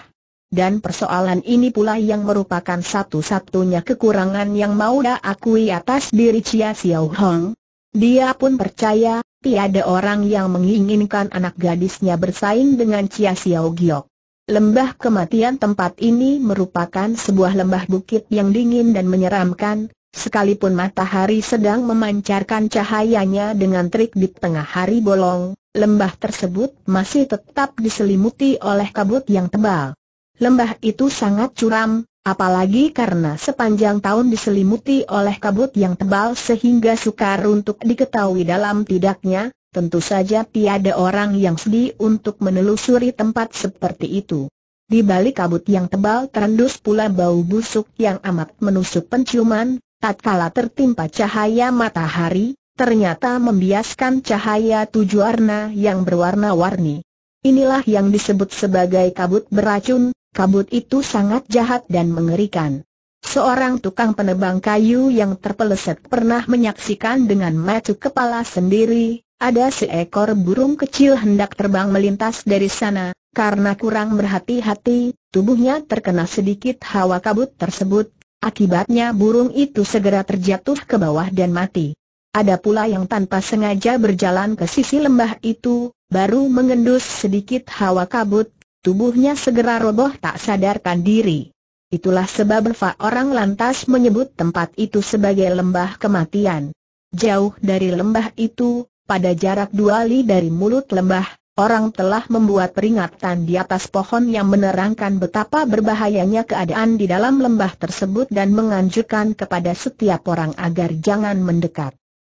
Dan persoalan ini pula yang merupakan satu-satunya kekurangan yang mau dia akui atas diri Chia Xiao Hang. Dia pun percaya, tiada orang yang menginginkan anak gadisnya bersaing dengan Chia Xiao Giok. Lembah kematian tempat ini merupakan sebuah lembah bukit yang dingin dan menyeramkan, sekalipun matahari sedang memancarkan cahayanya dengan terik di tengah hari bolong, lembah tersebut masih tetap diselimuti oleh kabut yang tebal. Lembah itu sangat curam, apalagi karena sepanjang tahun diselimuti oleh kabut yang tebal sehingga sukar untuk diketahui dalam tidaknya, Tentu saja tiada orang yang sedih untuk menelusuri tempat seperti itu. Di balik kabut yang tebal terendus pula bau busuk yang amat menusuk penciuman, tatkala tertimpa cahaya matahari, ternyata membiaskan cahaya tujuh warna yang berwarna-warni. Inilah yang disebut sebagai kabut beracun, kabut itu sangat jahat dan mengerikan. Seorang tukang penebang kayu yang terpeleset pernah menyaksikan dengan mata kepala sendiri, ada seekor burung kecil hendak terbang melintas dari sana, karena kurang berhati-hati, tubuhnya terkena sedikit hawa kabut tersebut, akibatnya burung itu segera terjatuh ke bawah dan mati. Ada pula yang tanpa sengaja berjalan ke sisi lembah itu, baru mengendus sedikit hawa kabut, tubuhnya segera roboh tak sadarkan diri. Itulah sebab orang lantas menyebut tempat itu sebagai lembah kematian. Jauh dari lembah itu, pada jarak dua li dari mulut lembah, orang telah membuat peringatan di atas pohon yang menerangkan betapa berbahayanya keadaan di dalam lembah tersebut dan menganjurkan kepada setiap orang agar jangan mendekat.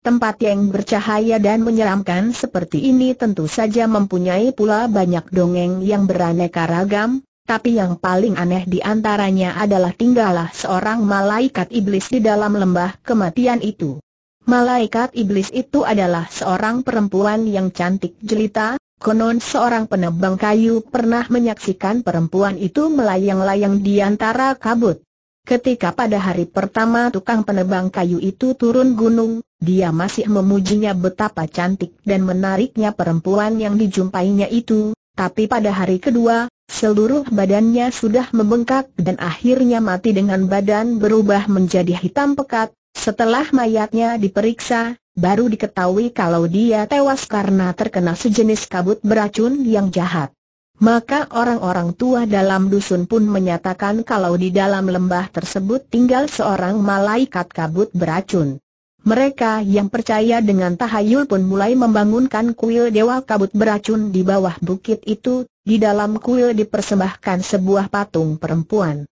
Tempat yang bercahaya dan menyeramkan seperti ini tentu saja mempunyai pula banyak dongeng yang beraneka ragam, tapi yang paling aneh di antaranya adalah tinggallah seorang malaikat iblis di dalam lembah kematian itu. Malaikat iblis itu adalah seorang perempuan yang cantik jelita, konon seorang penebang kayu pernah menyaksikan perempuan itu melayang-layang di antara kabut. Ketika pada hari pertama tukang penebang kayu itu turun gunung, dia masih memujinya betapa cantik dan menariknya perempuan yang dijumpainya itu, tapi pada hari kedua, seluruh badannya sudah membengkak dan akhirnya mati dengan badan berubah menjadi hitam pekat, setelah mayatnya diperiksa, baru diketahui kalau dia tewas karena terkena sejenis kabut beracun yang jahat. Maka orang-orang tua dalam dusun pun menyatakan kalau di dalam lembah tersebut tinggal seorang malaikat kabut beracun. Mereka yang percaya dengan tahayul pun mulai membangunkan kuil dewa kabut beracun di bawah bukit itu, di dalam kuil dipersembahkan sebuah patung perempuan.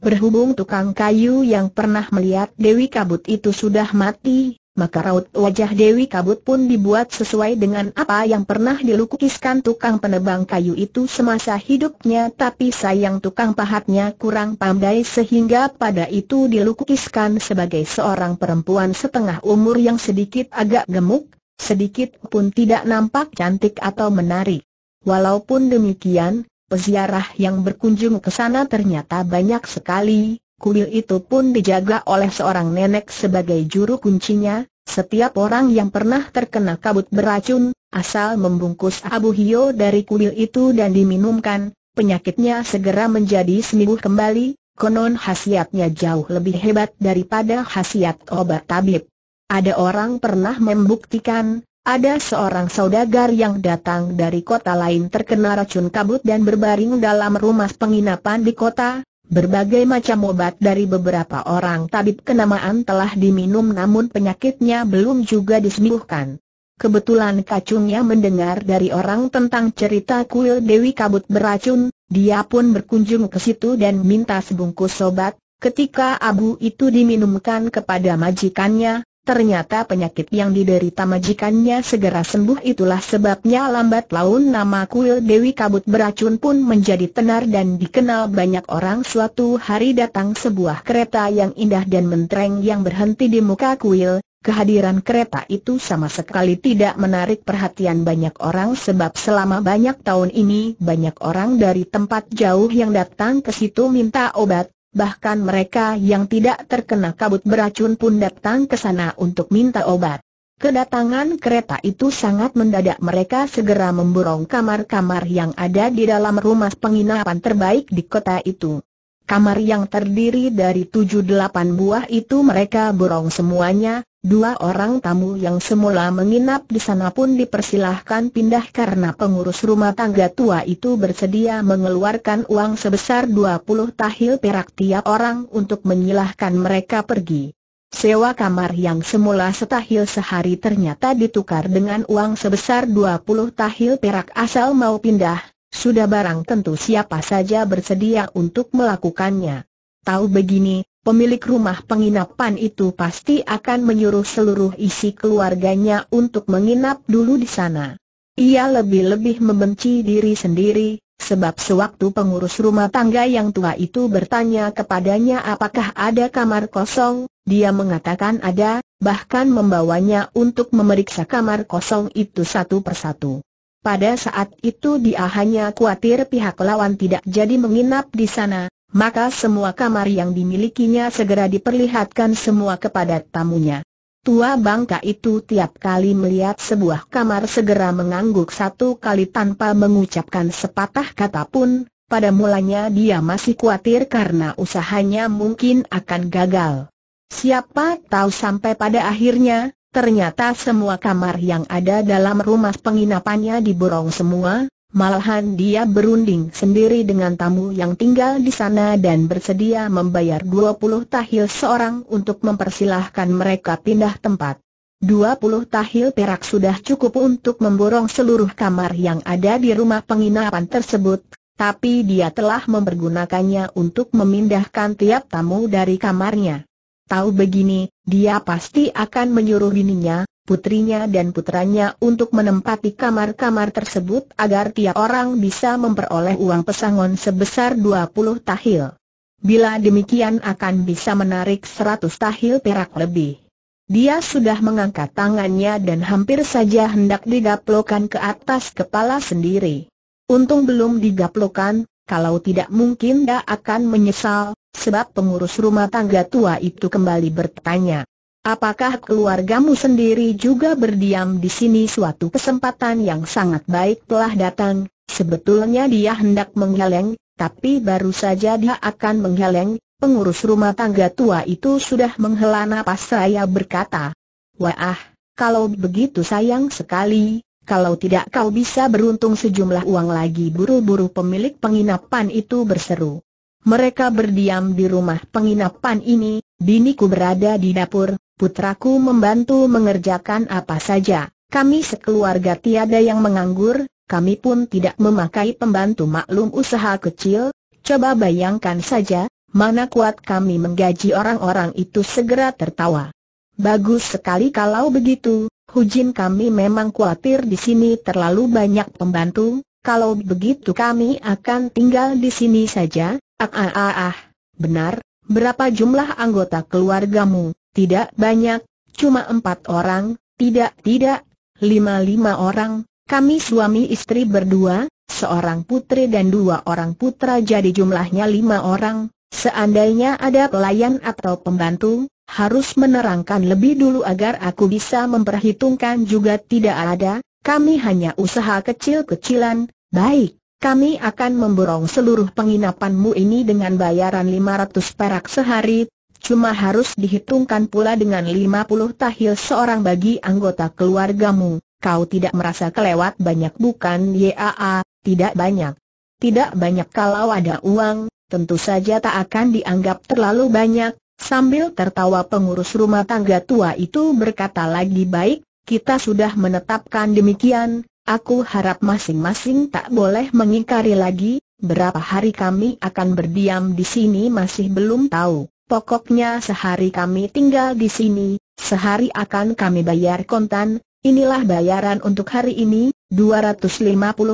Berhubung tukang kayu yang pernah melihat Dewi Kabut itu sudah mati, maka raut wajah Dewi Kabut pun dibuat sesuai dengan apa yang pernah dilukiskan tukang penebang kayu itu semasa hidupnya tapi sayang tukang pahatnya kurang pandai sehingga pada itu dilukiskan sebagai seorang perempuan setengah umur yang sedikit agak gemuk, sedikit pun tidak nampak cantik atau menarik. Walaupun demikian, peziarah yang berkunjung ke sana ternyata banyak sekali, kuil itu pun dijaga oleh seorang nenek sebagai juru kuncinya, setiap orang yang pernah terkena kabut beracun, asal membungkus abu hio dari kuil itu dan diminumkan, penyakitnya segera menjadi sembuh kembali, konon khasiatnya jauh lebih hebat daripada khasiat obat tabib. Ada orang pernah membuktikan, ada seorang saudagar yang datang dari kota lain terkena racun kabut dan berbaring dalam rumah penginapan di kota. Berbagai macam obat dari beberapa orang tabib kenamaan telah diminum namun penyakitnya belum juga disembuhkan. Kebetulan kacungnya mendengar dari orang tentang cerita kuil Dewi Kabut beracun, dia pun berkunjung ke situ dan minta sebungkus obat. Ketika abu itu diminumkan kepada majikannya, Ternyata penyakit yang diderita majikannya segera sembuh itulah sebabnya lambat laun nama kuil Dewi Kabut beracun pun menjadi tenar dan dikenal banyak orang suatu hari datang sebuah kereta yang indah dan mentereng yang berhenti di muka kuil, kehadiran kereta itu sama sekali tidak menarik perhatian banyak orang sebab selama banyak tahun ini banyak orang dari tempat jauh yang datang ke situ minta obat, bahkan mereka yang tidak terkena kabut beracun pun datang ke sana untuk minta obat. Kedatangan kereta itu sangat mendadak mereka segera memborong kamar-kamar yang ada di dalam rumah penginapan terbaik di kota itu. Kamar yang terdiri dari tujuh delapan buah itu mereka borong semuanya, dua orang tamu yang semula menginap di sana pun dipersilahkan pindah karena pengurus rumah tangga tua itu bersedia mengeluarkan uang sebesar 20 tahil perak tiap orang untuk menyilahkan mereka pergi. Sewa kamar yang semula setahil sehari ternyata ditukar dengan uang sebesar 20 tahil perak asal mau pindah, sudah barang tentu siapa saja bersedia untuk melakukannya. Tahu begini, pemilik rumah penginapan itu pasti akan menyuruh seluruh isi keluarganya untuk menginap dulu di sana. Ia lebih-lebih membenci diri sendiri, sebab sewaktu pengurus rumah tangga yang tua itu bertanya kepadanya apakah ada kamar kosong, dia mengatakan ada, bahkan membawanya untuk memeriksa kamar kosong itu satu persatu. Pada saat itu dia hanya khawatir pihak lawan tidak jadi menginap di sana, maka semua kamar yang dimilikinya segera diperlihatkan semua kepada tamunya. Tua bangka itu tiap kali melihat sebuah kamar segera mengangguk satu kali tanpa mengucapkan sepatah kata pun, pada mulanya dia masih khawatir karena usahanya mungkin akan gagal. Siapa tahu sampai pada akhirnya, Ternyata semua kamar yang ada dalam rumah penginapannya diborong semua, malahan dia berunding sendiri dengan tamu yang tinggal di sana dan bersedia membayar 20 tahil seorang untuk mempersilahkan mereka pindah tempat. 20 tahil perak sudah cukup untuk memborong seluruh kamar yang ada di rumah penginapan tersebut, tapi dia telah mempergunakannya untuk memindahkan tiap tamu dari kamarnya. Tahu begini, dia pasti akan menyuruh bininya, putrinya dan putranya untuk menempati kamar-kamar tersebut agar tiap orang bisa memperoleh uang pesangon sebesar 20 tahil. Bila demikian akan bisa menarik 100 tahil perak lebih. Dia sudah mengangkat tangannya dan hampir saja hendak digaplokan ke atas kepala sendiri. Untung belum digaplokan, kalau tidak mungkin dia akan menyesal, Sebab pengurus rumah tangga tua itu kembali bertanya, Apakah keluargamu sendiri juga berdiam di sini suatu kesempatan yang sangat baik telah datang, sebetulnya dia hendak menghaleng, tapi baru saja dia akan menghaleng, pengurus rumah tangga tua itu sudah menghela napas saya berkata, Wah, kalau begitu sayang sekali, kalau tidak kau bisa beruntung sejumlah uang lagi buru-buru pemilik penginapan itu berseru. Mereka berdiam di rumah penginapan ini, Biniku berada di dapur, putraku membantu mengerjakan apa saja. Kami sekeluarga tiada yang menganggur, kami pun tidak memakai pembantu maklum usaha kecil. Coba bayangkan saja, mana kuat kami menggaji orang-orang itu segera tertawa. Bagus sekali kalau begitu, Hujin kami memang khawatir di sini terlalu banyak pembantu, kalau begitu kami akan tinggal di sini saja, Ah ah ah ah. Benar, berapa jumlah anggota keluargamu? Tidak banyak, cuma empat orang, tidak tidak. Lima-lima orang, kami suami istri berdua, seorang putri dan dua orang putra jadi jumlahnya lima orang. Seandainya ada pelayan atau pembantu, harus menerangkan lebih dulu agar aku bisa memperhitungkan juga tidak ada, kami hanya usaha kecil-kecilan, baik kami akan memborong seluruh penginapanmu ini dengan bayaran 500 perak sehari, cuma harus dihitungkan pula dengan 50 tahil seorang bagi anggota keluargamu. Kau tidak merasa kelewat banyak bukan YAA, tidak banyak. Tidak banyak kalau ada uang, tentu saja tak akan dianggap terlalu banyak, sambil tertawa pengurus rumah tangga tua itu berkata lagi baik, kita sudah menetapkan demikian, Aku harap masing-masing tak boleh mengingkari lagi, berapa hari kami akan berdiam di sini masih belum tahu. Pokoknya sehari kami tinggal di sini, sehari akan kami bayar kontan, inilah bayaran untuk hari ini, 250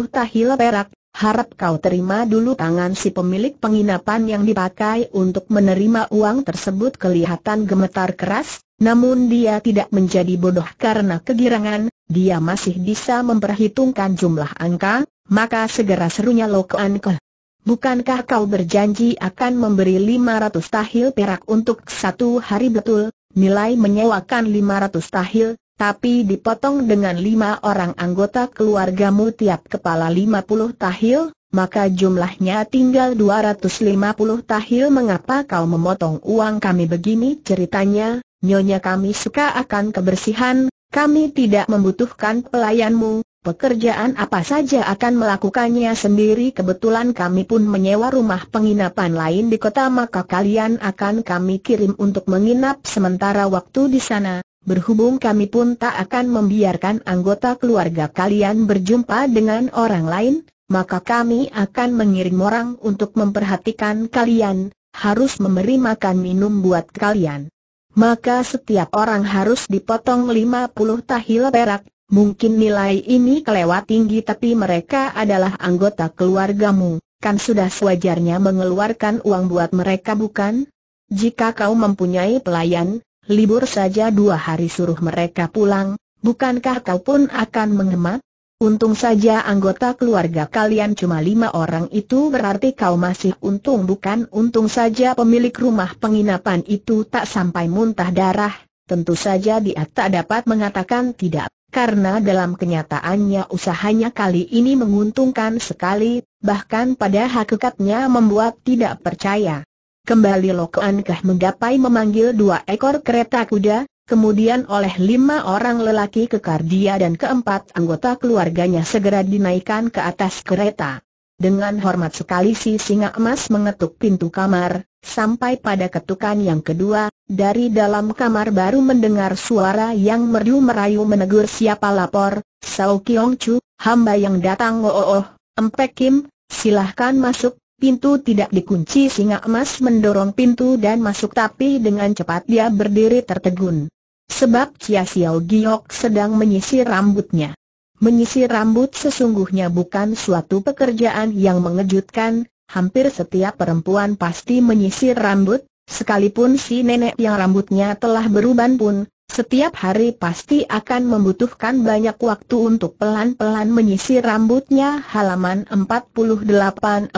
tahil perak, harap kau terima dulu tangan si pemilik penginapan yang dipakai untuk menerima uang tersebut kelihatan gemetar keras, namun dia tidak menjadi bodoh karena kegirangan, dia masih bisa memperhitungkan jumlah angka, maka segera serunya Lokoan Ke. Bukankah kau berjanji akan memberi 500 tahil perak untuk satu hari betul, nilai menyewakan 500 tahil, tapi dipotong dengan lima orang anggota keluargamu tiap kepala lima puluh tahil, maka jumlahnya tinggal dua ratus lima puluh tahil mengapa kau memotong uang kami begini ceritanya, nyonya kami suka akan kebersihan, kami tidak membutuhkan pelayanmu, pekerjaan apa saja akan melakukannya sendiri kebetulan kami pun menyewa rumah penginapan lain di kota maka kalian akan kami kirim untuk menginap sementara waktu di sana, berhubung kami pun tak akan membiarkan anggota keluarga kalian berjumpa dengan orang lain, maka kami akan mengirim orang untuk memperhatikan kalian, harus memberi makan minum buat kalian. Maka setiap orang harus dipotong 50 tahil perak, mungkin nilai ini kelewat tinggi tapi mereka adalah anggota keluargamu, kan sudah sewajarnya mengeluarkan uang buat mereka bukan? Jika kau mempunyai pelayan, libur saja dua hari suruh mereka pulang, bukankah kau pun akan mengemat? Untung saja anggota keluarga kalian cuma lima orang itu berarti kau masih untung bukan untung saja pemilik rumah penginapan itu tak sampai muntah darah, tentu saja dia tak dapat mengatakan tidak, karena dalam kenyataannya usahanya kali ini menguntungkan sekali, bahkan pada hakikatnya membuat tidak percaya. Kembali Lokoankah menggapai memanggil dua ekor kereta kuda, kemudian oleh lima orang lelaki kekar dia dan keempat anggota keluarganya segera dinaikkan ke atas kereta. Dengan hormat sekali si singa emas mengetuk pintu kamar, sampai pada ketukan yang kedua, dari dalam kamar baru mendengar suara yang merdu merayu menegur siapa lapor, Sao Kiong Chu, hamba yang datang oh oh oh, Empek Kim, silahkan masuk, Pintu tidak dikunci singa emas mendorong pintu dan masuk tapi dengan cepat dia berdiri tertegun. Sebab Chia Xiao Giok sedang menyisir rambutnya. Menyisir rambut sesungguhnya bukan suatu pekerjaan yang mengejutkan, hampir setiap perempuan pasti menyisir rambut, sekalipun si nenek yang rambutnya telah beruban pun, setiap hari pasti akan membutuhkan banyak waktu untuk pelan-pelan menyisir rambutnya halaman 48-49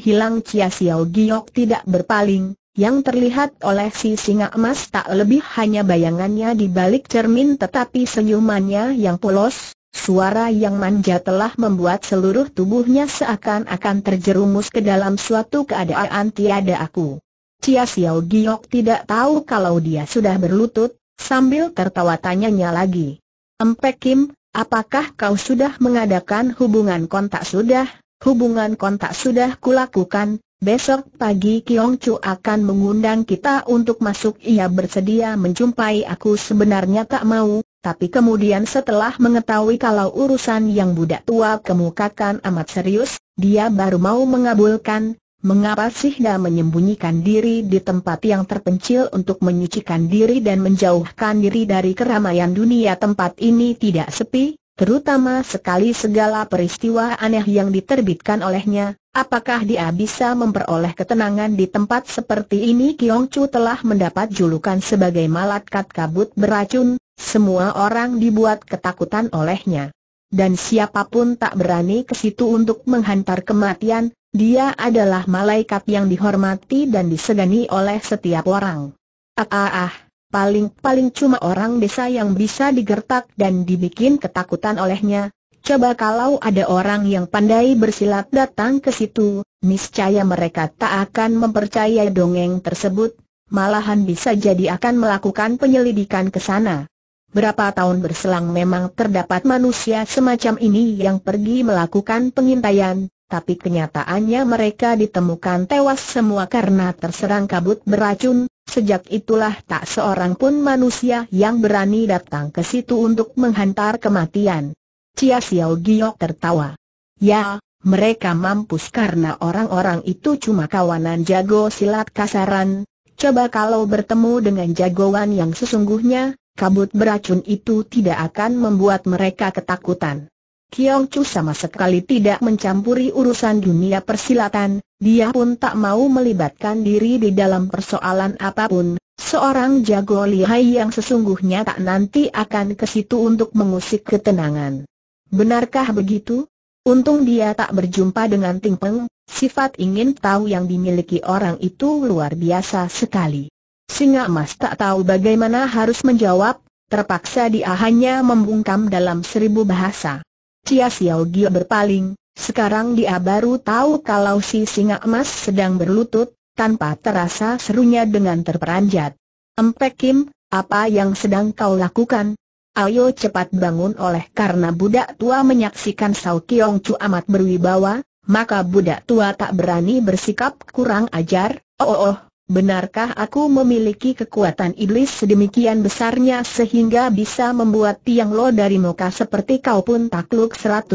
hilang Chia Xiao Giok tidak berpaling, yang terlihat oleh si singa emas tak lebih hanya bayangannya di balik cermin tetapi senyumannya yang polos, suara yang manja telah membuat seluruh tubuhnya seakan-akan terjerumus ke dalam suatu keadaan tiada aku. Cia Xiao Giok tidak tahu kalau dia sudah berlutut, sambil tertawa tanyanya lagi. Empek Kim, apakah kau sudah mengadakan hubungan kontak sudah? Hubungan kontak sudah kulakukan, besok pagi Kiong Chu akan mengundang kita untuk masuk ia bersedia menjumpai aku sebenarnya tak mau, tapi kemudian setelah mengetahui kalau urusan yang budak tua kemukakan amat serius, dia baru mau mengabulkan, Mengapa sih dia menyembunyikan diri di tempat yang terpencil untuk menyucikan diri dan menjauhkan diri dari keramaian dunia tempat ini tidak sepi, terutama sekali segala peristiwa aneh yang diterbitkan olehnya, apakah dia bisa memperoleh ketenangan di tempat seperti ini Kiong Chu telah mendapat julukan sebagai malat kabut beracun, semua orang dibuat ketakutan olehnya dan siapapun tak berani ke situ untuk menghantar kematian, dia adalah malaikat yang dihormati dan disegani oleh setiap orang. Ah ah ah, paling-paling cuma orang desa yang bisa digertak dan dibikin ketakutan olehnya, Coba kalau ada orang yang pandai bersilat datang ke situ, niscaya mereka tak akan mempercayai dongeng tersebut, malahan bisa jadi akan melakukan penyelidikan ke sana. Berapa tahun berselang memang terdapat manusia semacam ini yang pergi melakukan pengintaian, tapi kenyataannya mereka ditemukan tewas semua karena terserang kabut beracun, sejak itulah tak seorang pun manusia yang berani datang ke situ untuk menghantar kematian. Cia Xiao Giok tertawa. Ya, mereka mampus karena orang-orang itu cuma kawanan jago silat kasaran, Coba kalau bertemu dengan jagoan yang sesungguhnya, kabut beracun itu tidak akan membuat mereka ketakutan. Kiong Chu sama sekali tidak mencampuri urusan dunia persilatan, dia pun tak mau melibatkan diri di dalam persoalan apapun, seorang jago lihai yang sesungguhnya tak nanti akan ke situ untuk mengusik ketenangan. Benarkah begitu? Untung dia tak berjumpa dengan Ting Peng, sifat ingin tahu yang dimiliki orang itu luar biasa sekali. Singa Emas tak tahu bagaimana harus menjawab, terpaksa dia hanya membungkam dalam seribu bahasa. Cia Xiao Gio berpaling, sekarang dia baru tahu kalau si Singa Emas sedang berlutut, tanpa terasa serunya dengan terperanjat. Empek Kim, apa yang sedang kau lakukan? Ayo cepat bangun oleh karena budak tua menyaksikan Sao Kiong Chu amat berwibawa, maka budak tua tak berani bersikap kurang ajar, oh oh, oh benarkah aku memiliki kekuatan iblis sedemikian besarnya sehingga bisa membuat tiang lo dari muka seperti kau pun takluk 100%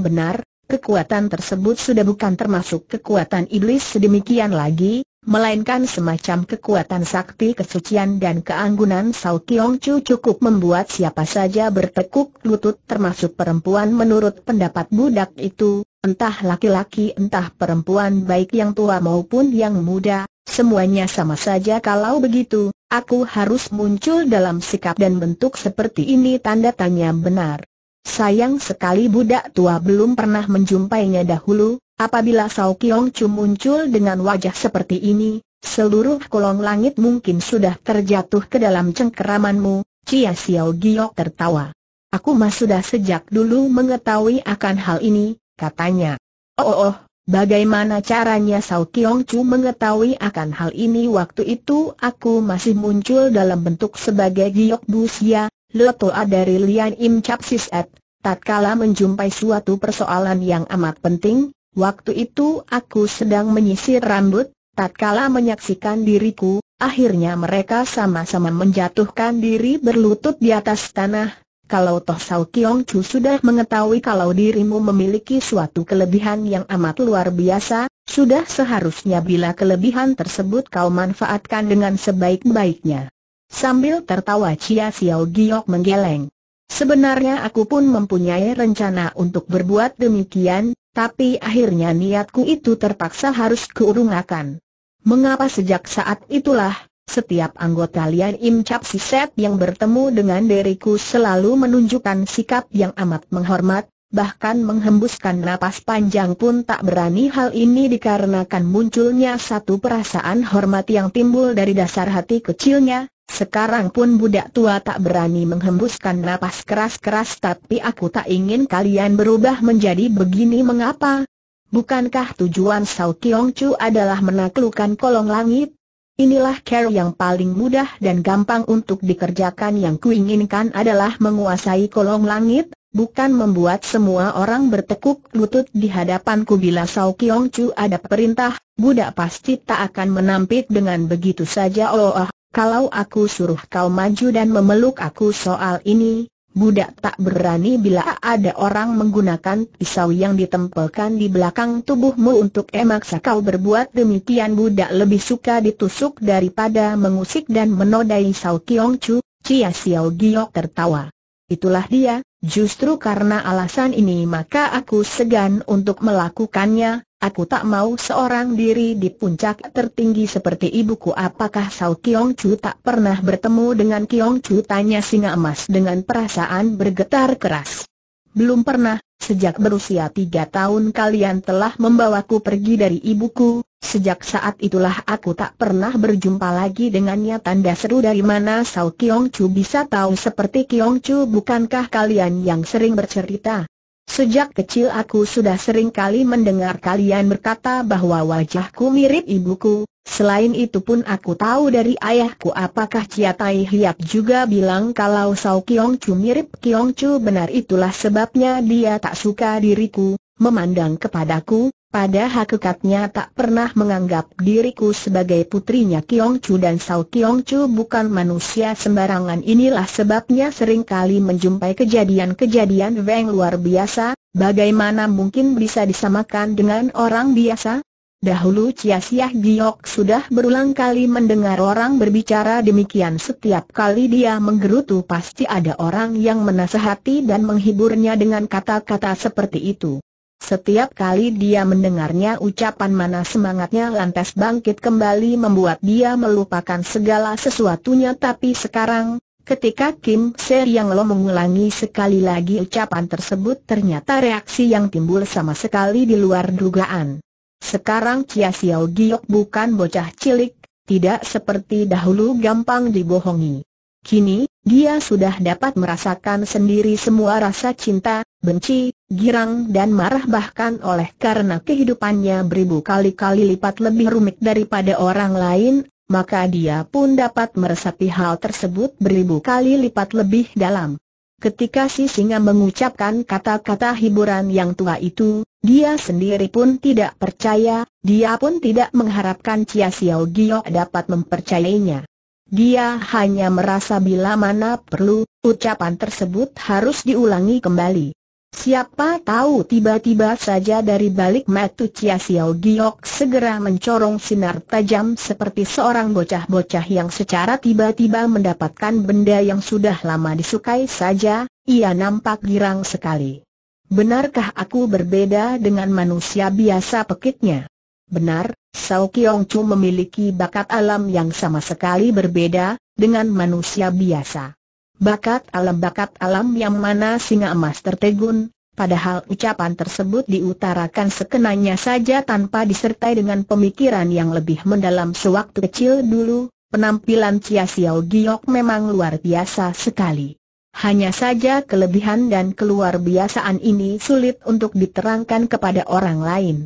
benar? Kekuatan tersebut sudah bukan termasuk kekuatan iblis sedemikian lagi, melainkan semacam kekuatan sakti kesucian dan keanggunan Sao Kiong Chu cukup membuat siapa saja bertekuk lutut termasuk perempuan menurut pendapat budak itu, entah laki-laki entah perempuan baik yang tua maupun yang muda, Semuanya sama saja kalau begitu, aku harus muncul dalam sikap dan bentuk seperti ini tanda tanya benar. Sayang sekali budak tua belum pernah menjumpainya dahulu, apabila Sao Kiong Chu muncul dengan wajah seperti ini, seluruh kolong langit mungkin sudah terjatuh ke dalam cengkeramanmu, Cia Xiao Giok tertawa. Aku mah sudah sejak dulu mengetahui akan hal ini, katanya. Oh oh oh, Bagaimana caranya Sao Kiong Chu mengetahui akan hal ini waktu itu aku masih muncul dalam bentuk sebagai Giok Busia, Letoa dari Lian Im Chap tak Tatkala menjumpai suatu persoalan yang amat penting, waktu itu aku sedang menyisir rambut, tatkala menyaksikan diriku, akhirnya mereka sama-sama menjatuhkan diri berlutut di atas tanah, kalau Toh Sau Kiong Chu sudah mengetahui kalau dirimu memiliki suatu kelebihan yang amat luar biasa, sudah seharusnya bila kelebihan tersebut kau manfaatkan dengan sebaik-baiknya. Sambil tertawa Chia Xiao Giok menggeleng. Sebenarnya aku pun mempunyai rencana untuk berbuat demikian, tapi akhirnya niatku itu terpaksa harus keurungakan. Mengapa sejak saat itulah, setiap anggota Lian Im Cap Siset yang bertemu dengan diriku selalu menunjukkan sikap yang amat menghormat, bahkan menghembuskan napas panjang pun tak berani hal ini dikarenakan munculnya satu perasaan hormat yang timbul dari dasar hati kecilnya, sekarang pun budak tua tak berani menghembuskan napas keras-keras tapi aku tak ingin kalian berubah menjadi begini mengapa? Bukankah tujuan Sao Kiong Chu adalah menaklukkan kolong langit? Inilah care yang paling mudah dan gampang untuk dikerjakan yang kuinginkan adalah menguasai kolong langit, bukan membuat semua orang bertekuk lutut di hadapanku bila Sao Kiong Chu ada perintah, budak pasti tak akan menampik dengan begitu saja oh, oh kalau aku suruh kau maju dan memeluk aku soal ini, budak tak berani bila ada orang menggunakan pisau yang ditempelkan di belakang tubuhmu untuk emaksa kau berbuat demikian budak lebih suka ditusuk daripada mengusik dan menodai Sao Kiong Chu, Cia Xiao Giok tertawa. Itulah dia, Justru karena alasan ini maka aku segan untuk melakukannya, aku tak mau seorang diri di puncak tertinggi seperti ibuku Apakah Sao Kiong Chu tak pernah bertemu dengan Kiong Chu? Tanya singa emas dengan perasaan bergetar keras Belum pernah, Sejak berusia tiga tahun kalian telah membawaku pergi dari ibuku, sejak saat itulah aku tak pernah berjumpa lagi dengannya tanda seru dari mana Sao Kiong Chu bisa tahu seperti Kiong Chu bukankah kalian yang sering bercerita? Sejak kecil aku sudah sering kali mendengar kalian berkata bahwa wajahku mirip ibuku, Selain itu pun aku tahu dari ayahku apakah Cia Tai Hiap juga bilang kalau Sao Kiong Chu mirip Kiong Chu benar itulah sebabnya dia tak suka diriku, memandang kepadaku, pada hakikatnya tak pernah menganggap diriku sebagai putrinya Kiong Chu dan Sao Kiong Chu bukan manusia sembarangan inilah sebabnya seringkali menjumpai kejadian-kejadian Weng luar biasa, bagaimana mungkin bisa disamakan dengan orang biasa? Dahulu sia Siah Giok sudah berulang kali mendengar orang berbicara demikian setiap kali dia menggerutu pasti ada orang yang menasehati dan menghiburnya dengan kata-kata seperti itu. Setiap kali dia mendengarnya ucapan mana semangatnya lantas bangkit kembali membuat dia melupakan segala sesuatunya tapi sekarang, ketika Kim Se Yang Lo mengulangi sekali lagi ucapan tersebut ternyata reaksi yang timbul sama sekali di luar dugaan. Sekarang Chia Xiao Giok bukan bocah cilik, tidak seperti dahulu gampang dibohongi. Kini, dia sudah dapat merasakan sendiri semua rasa cinta, benci, girang dan marah bahkan oleh karena kehidupannya beribu kali-kali lipat lebih rumit daripada orang lain, maka dia pun dapat meresapi hal tersebut beribu kali lipat lebih dalam. Ketika si singa mengucapkan kata-kata hiburan yang tua itu, dia sendiri pun tidak percaya, dia pun tidak mengharapkan Cia Xiao Gio dapat mempercayainya. Dia hanya merasa bila mana perlu, ucapan tersebut harus diulangi kembali. Siapa tahu tiba-tiba saja dari balik matu Chia Xiao Giok segera mencorong sinar tajam seperti seorang bocah-bocah yang secara tiba-tiba mendapatkan benda yang sudah lama disukai saja, ia nampak girang sekali. Benarkah aku berbeda dengan manusia biasa pekitnya? Benar, Sao Kiong Chu memiliki bakat alam yang sama sekali berbeda dengan manusia biasa bakat alam bakat alam yang mana singa emas tertegun, padahal ucapan tersebut diutarakan sekenanya saja tanpa disertai dengan pemikiran yang lebih mendalam sewaktu kecil dulu, penampilan Cia Xiao Giok memang luar biasa sekali. Hanya saja kelebihan dan keluar biasaan ini sulit untuk diterangkan kepada orang lain.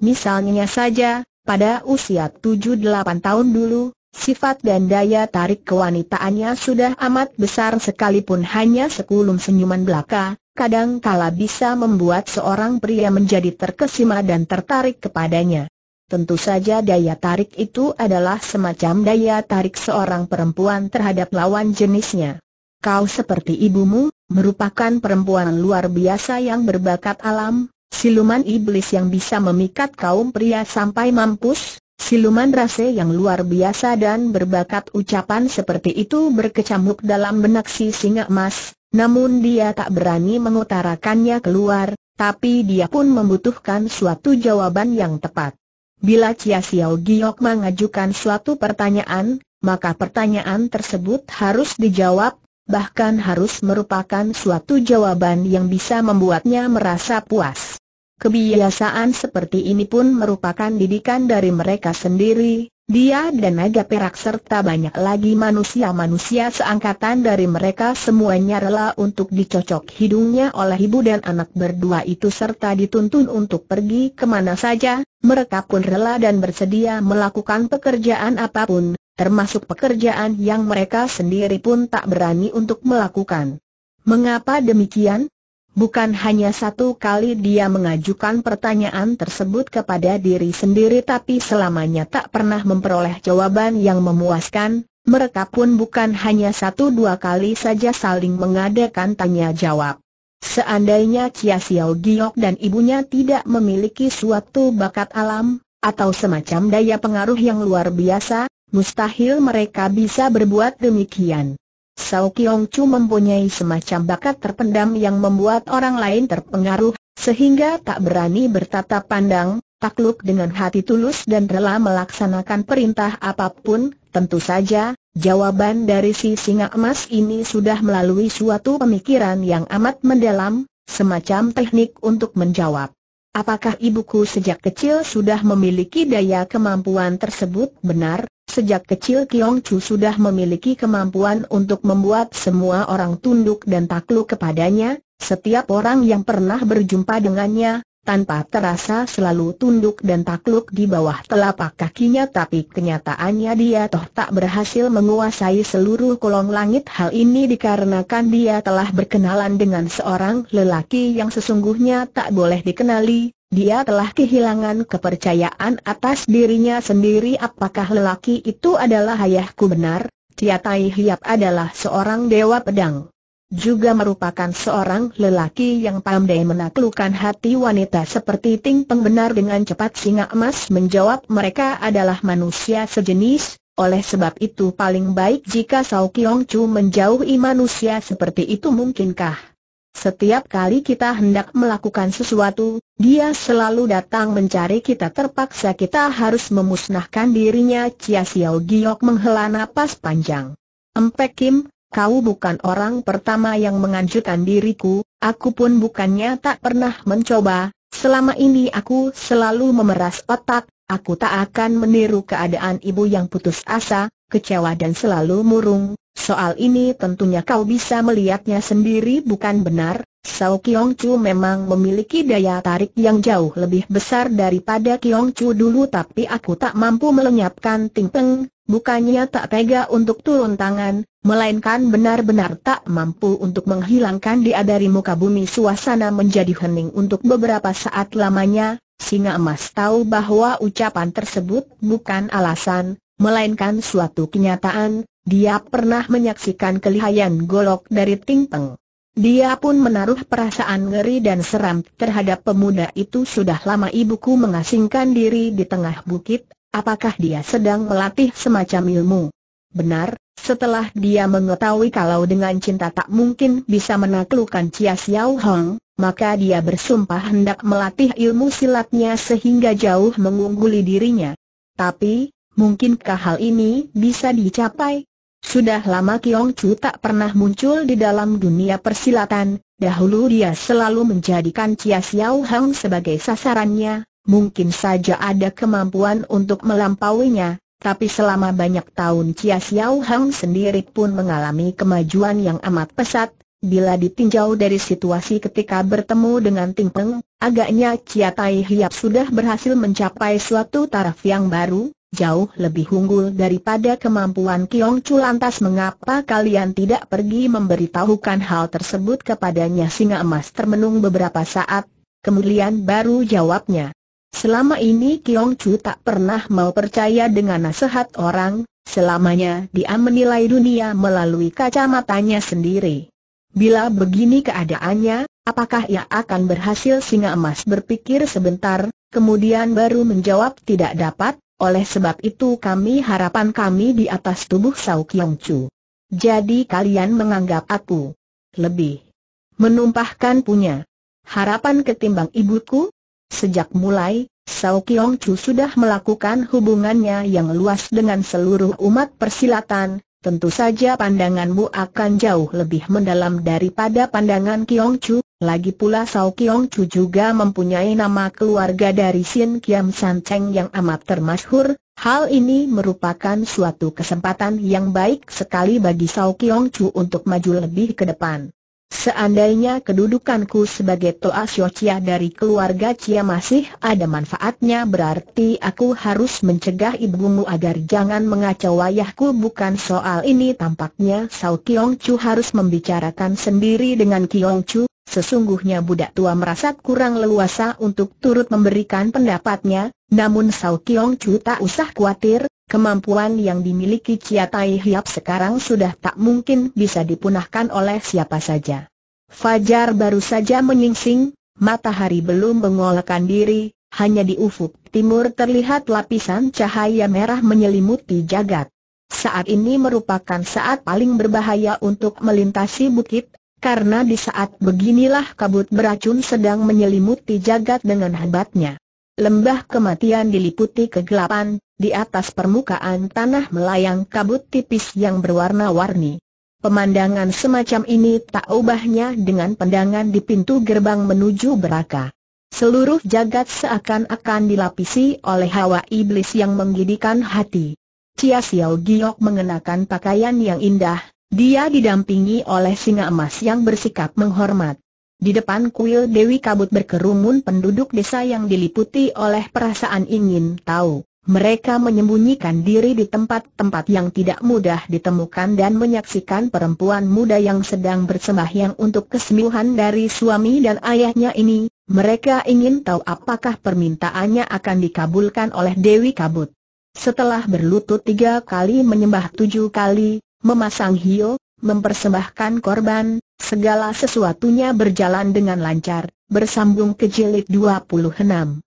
Misalnya saja, pada usia 7-8 tahun dulu, Sifat dan daya tarik kewanitaannya sudah amat besar sekalipun hanya sekulum senyuman belaka, kadang kala bisa membuat seorang pria menjadi terkesima dan tertarik kepadanya. Tentu saja daya tarik itu adalah semacam daya tarik seorang perempuan terhadap lawan jenisnya. Kau seperti ibumu, merupakan perempuan luar biasa yang berbakat alam, siluman iblis yang bisa memikat kaum pria sampai mampus, Siluman rase yang luar biasa dan berbakat ucapan seperti itu berkecamuk dalam benak si singa emas, namun dia tak berani mengutarakannya keluar, tapi dia pun membutuhkan suatu jawaban yang tepat. Bila Chia Xiao Giok mengajukan suatu pertanyaan, maka pertanyaan tersebut harus dijawab, bahkan harus merupakan suatu jawaban yang bisa membuatnya merasa puas. Kebiasaan seperti ini pun merupakan didikan dari mereka sendiri, dia dan naga perak serta banyak lagi manusia-manusia seangkatan dari mereka semuanya rela untuk dicocok hidungnya oleh ibu dan anak berdua itu serta dituntun untuk pergi kemana saja, mereka pun rela dan bersedia melakukan pekerjaan apapun, termasuk pekerjaan yang mereka sendiri pun tak berani untuk melakukan. Mengapa demikian? Bukan hanya satu kali dia mengajukan pertanyaan tersebut kepada diri sendiri tapi selamanya tak pernah memperoleh jawaban yang memuaskan, mereka pun bukan hanya satu dua kali saja saling mengadakan tanya jawab. Seandainya Chia Xiao Giok dan ibunya tidak memiliki suatu bakat alam, atau semacam daya pengaruh yang luar biasa, mustahil mereka bisa berbuat demikian. Sao Kiong Chu mempunyai semacam bakat terpendam yang membuat orang lain terpengaruh, sehingga tak berani bertatap pandang, takluk dengan hati tulus dan rela melaksanakan perintah apapun, tentu saja, jawaban dari si singa emas ini sudah melalui suatu pemikiran yang amat mendalam, semacam teknik untuk menjawab. Apakah ibuku sejak kecil sudah memiliki daya kemampuan tersebut benar? Sejak kecil Kiong Chu sudah memiliki kemampuan untuk membuat semua orang tunduk dan takluk kepadanya, setiap orang yang pernah berjumpa dengannya, tanpa terasa selalu tunduk dan takluk di bawah telapak kakinya tapi kenyataannya dia toh tak berhasil menguasai seluruh kolong langit hal ini dikarenakan dia telah berkenalan dengan seorang lelaki yang sesungguhnya tak boleh dikenali, dia telah kehilangan kepercayaan atas dirinya sendiri apakah lelaki itu adalah ayahku benar? Tai Hiap adalah seorang dewa pedang. Juga merupakan seorang lelaki yang pandai menaklukkan hati wanita seperti Ting Peng benar dengan cepat singa emas menjawab mereka adalah manusia sejenis, oleh sebab itu paling baik jika Sao Kiong Chu menjauhi manusia seperti itu mungkinkah? Setiap kali kita hendak melakukan sesuatu, dia selalu datang mencari kita terpaksa kita harus memusnahkan dirinya Chia Xiao Giok menghela napas panjang. Empek Kim, kau bukan orang pertama yang menganjurkan diriku, aku pun bukannya tak pernah mencoba, selama ini aku selalu memeras otak, aku tak akan meniru keadaan ibu yang putus asa, kecewa dan selalu murung, Soal ini tentunya kau bisa melihatnya sendiri bukan benar, Sao Kiong Chu memang memiliki daya tarik yang jauh lebih besar daripada Kiong Chu dulu tapi aku tak mampu melenyapkan Ting Peng, bukannya tak tega untuk turun tangan, melainkan benar-benar tak mampu untuk menghilangkan dia dari muka bumi suasana menjadi hening untuk beberapa saat lamanya, Singa Emas tahu bahwa ucapan tersebut bukan alasan, melainkan suatu kenyataan, dia pernah menyaksikan kelihayan golok dari Ting Peng. Dia pun menaruh perasaan ngeri dan seram terhadap pemuda itu sudah lama ibuku mengasingkan diri di tengah bukit, apakah dia sedang melatih semacam ilmu? Benar, setelah dia mengetahui kalau dengan cinta tak mungkin bisa menaklukkan Chia Xiao Hong, maka dia bersumpah hendak melatih ilmu silatnya sehingga jauh mengungguli dirinya. Tapi, mungkinkah hal ini bisa dicapai? Sudah lama Kiong Chu tak pernah muncul di dalam dunia persilatan, dahulu dia selalu menjadikan Chia Xiao Hang sebagai sasarannya, mungkin saja ada kemampuan untuk melampauinya, tapi selama banyak tahun Chia Xiao Hang sendiri pun mengalami kemajuan yang amat pesat, bila ditinjau dari situasi ketika bertemu dengan Ting Peng, agaknya Chia Tai Hiap sudah berhasil mencapai suatu taraf yang baru, jauh lebih unggul daripada kemampuan Kiong Chu lantas mengapa kalian tidak pergi memberitahukan hal tersebut kepadanya Singa Emas termenung beberapa saat, kemudian baru jawabnya. Selama ini Kiong Chu tak pernah mau percaya dengan nasihat orang, selamanya dia menilai dunia melalui kacamatanya sendiri. Bila begini keadaannya, apakah ia akan berhasil Singa Emas berpikir sebentar, kemudian baru menjawab tidak dapat, oleh sebab itu kami harapan kami di atas tubuh Sao Kiong Chu. Jadi kalian menganggap aku lebih menumpahkan punya harapan ketimbang ibuku? Sejak mulai, Sao Kiong Chu sudah melakukan hubungannya yang luas dengan seluruh umat persilatan, tentu saja pandanganmu akan jauh lebih mendalam daripada pandangan Kiong Chu, lagi pula Sao Kiong Chu juga mempunyai nama keluarga dari Sin Kiam San Cheng yang amat termasyhur, hal ini merupakan suatu kesempatan yang baik sekali bagi Sao Kiong Chu untuk maju lebih ke depan. Seandainya kedudukanku sebagai Toa Siocia dari keluarga Cia masih ada manfaatnya berarti aku harus mencegah ibumu agar jangan mengacau ayahku bukan soal ini tampaknya Sao Kiong Chu harus membicarakan sendiri dengan Kiong Chu, sesungguhnya budak tua merasa kurang leluasa untuk turut memberikan pendapatnya, namun Sao Kiong Chu tak usah khawatir, Kemampuan yang dimiliki Tai Hiap sekarang sudah tak mungkin bisa dipunahkan oleh siapa saja. Fajar baru saja menyingsing, matahari belum mengolakan diri, hanya di ufuk timur terlihat lapisan cahaya merah menyelimuti jagat. Saat ini merupakan saat paling berbahaya untuk melintasi bukit, karena di saat beginilah kabut beracun sedang menyelimuti jagat dengan hebatnya. Lembah kematian diliputi kegelapan, di atas permukaan tanah melayang kabut tipis yang berwarna-warni. Pemandangan semacam ini tak ubahnya dengan pandangan di pintu gerbang menuju beraka. Seluruh jagat seakan-akan dilapisi oleh hawa iblis yang menggidikan hati. Cia Xiao Giok mengenakan pakaian yang indah, dia didampingi oleh singa emas yang bersikap menghormat. Di depan kuil Dewi Kabut berkerumun penduduk desa yang diliputi oleh perasaan ingin tahu mereka menyembunyikan diri di tempat-tempat yang tidak mudah ditemukan dan menyaksikan perempuan muda yang sedang bersembahyang untuk kesembuhan dari suami dan ayahnya ini. Mereka ingin tahu apakah permintaannya akan dikabulkan oleh Dewi Kabut. Setelah berlutut tiga kali menyembah tujuh kali, memasang hio, mempersembahkan korban, segala sesuatunya berjalan dengan lancar, bersambung ke jilid 26.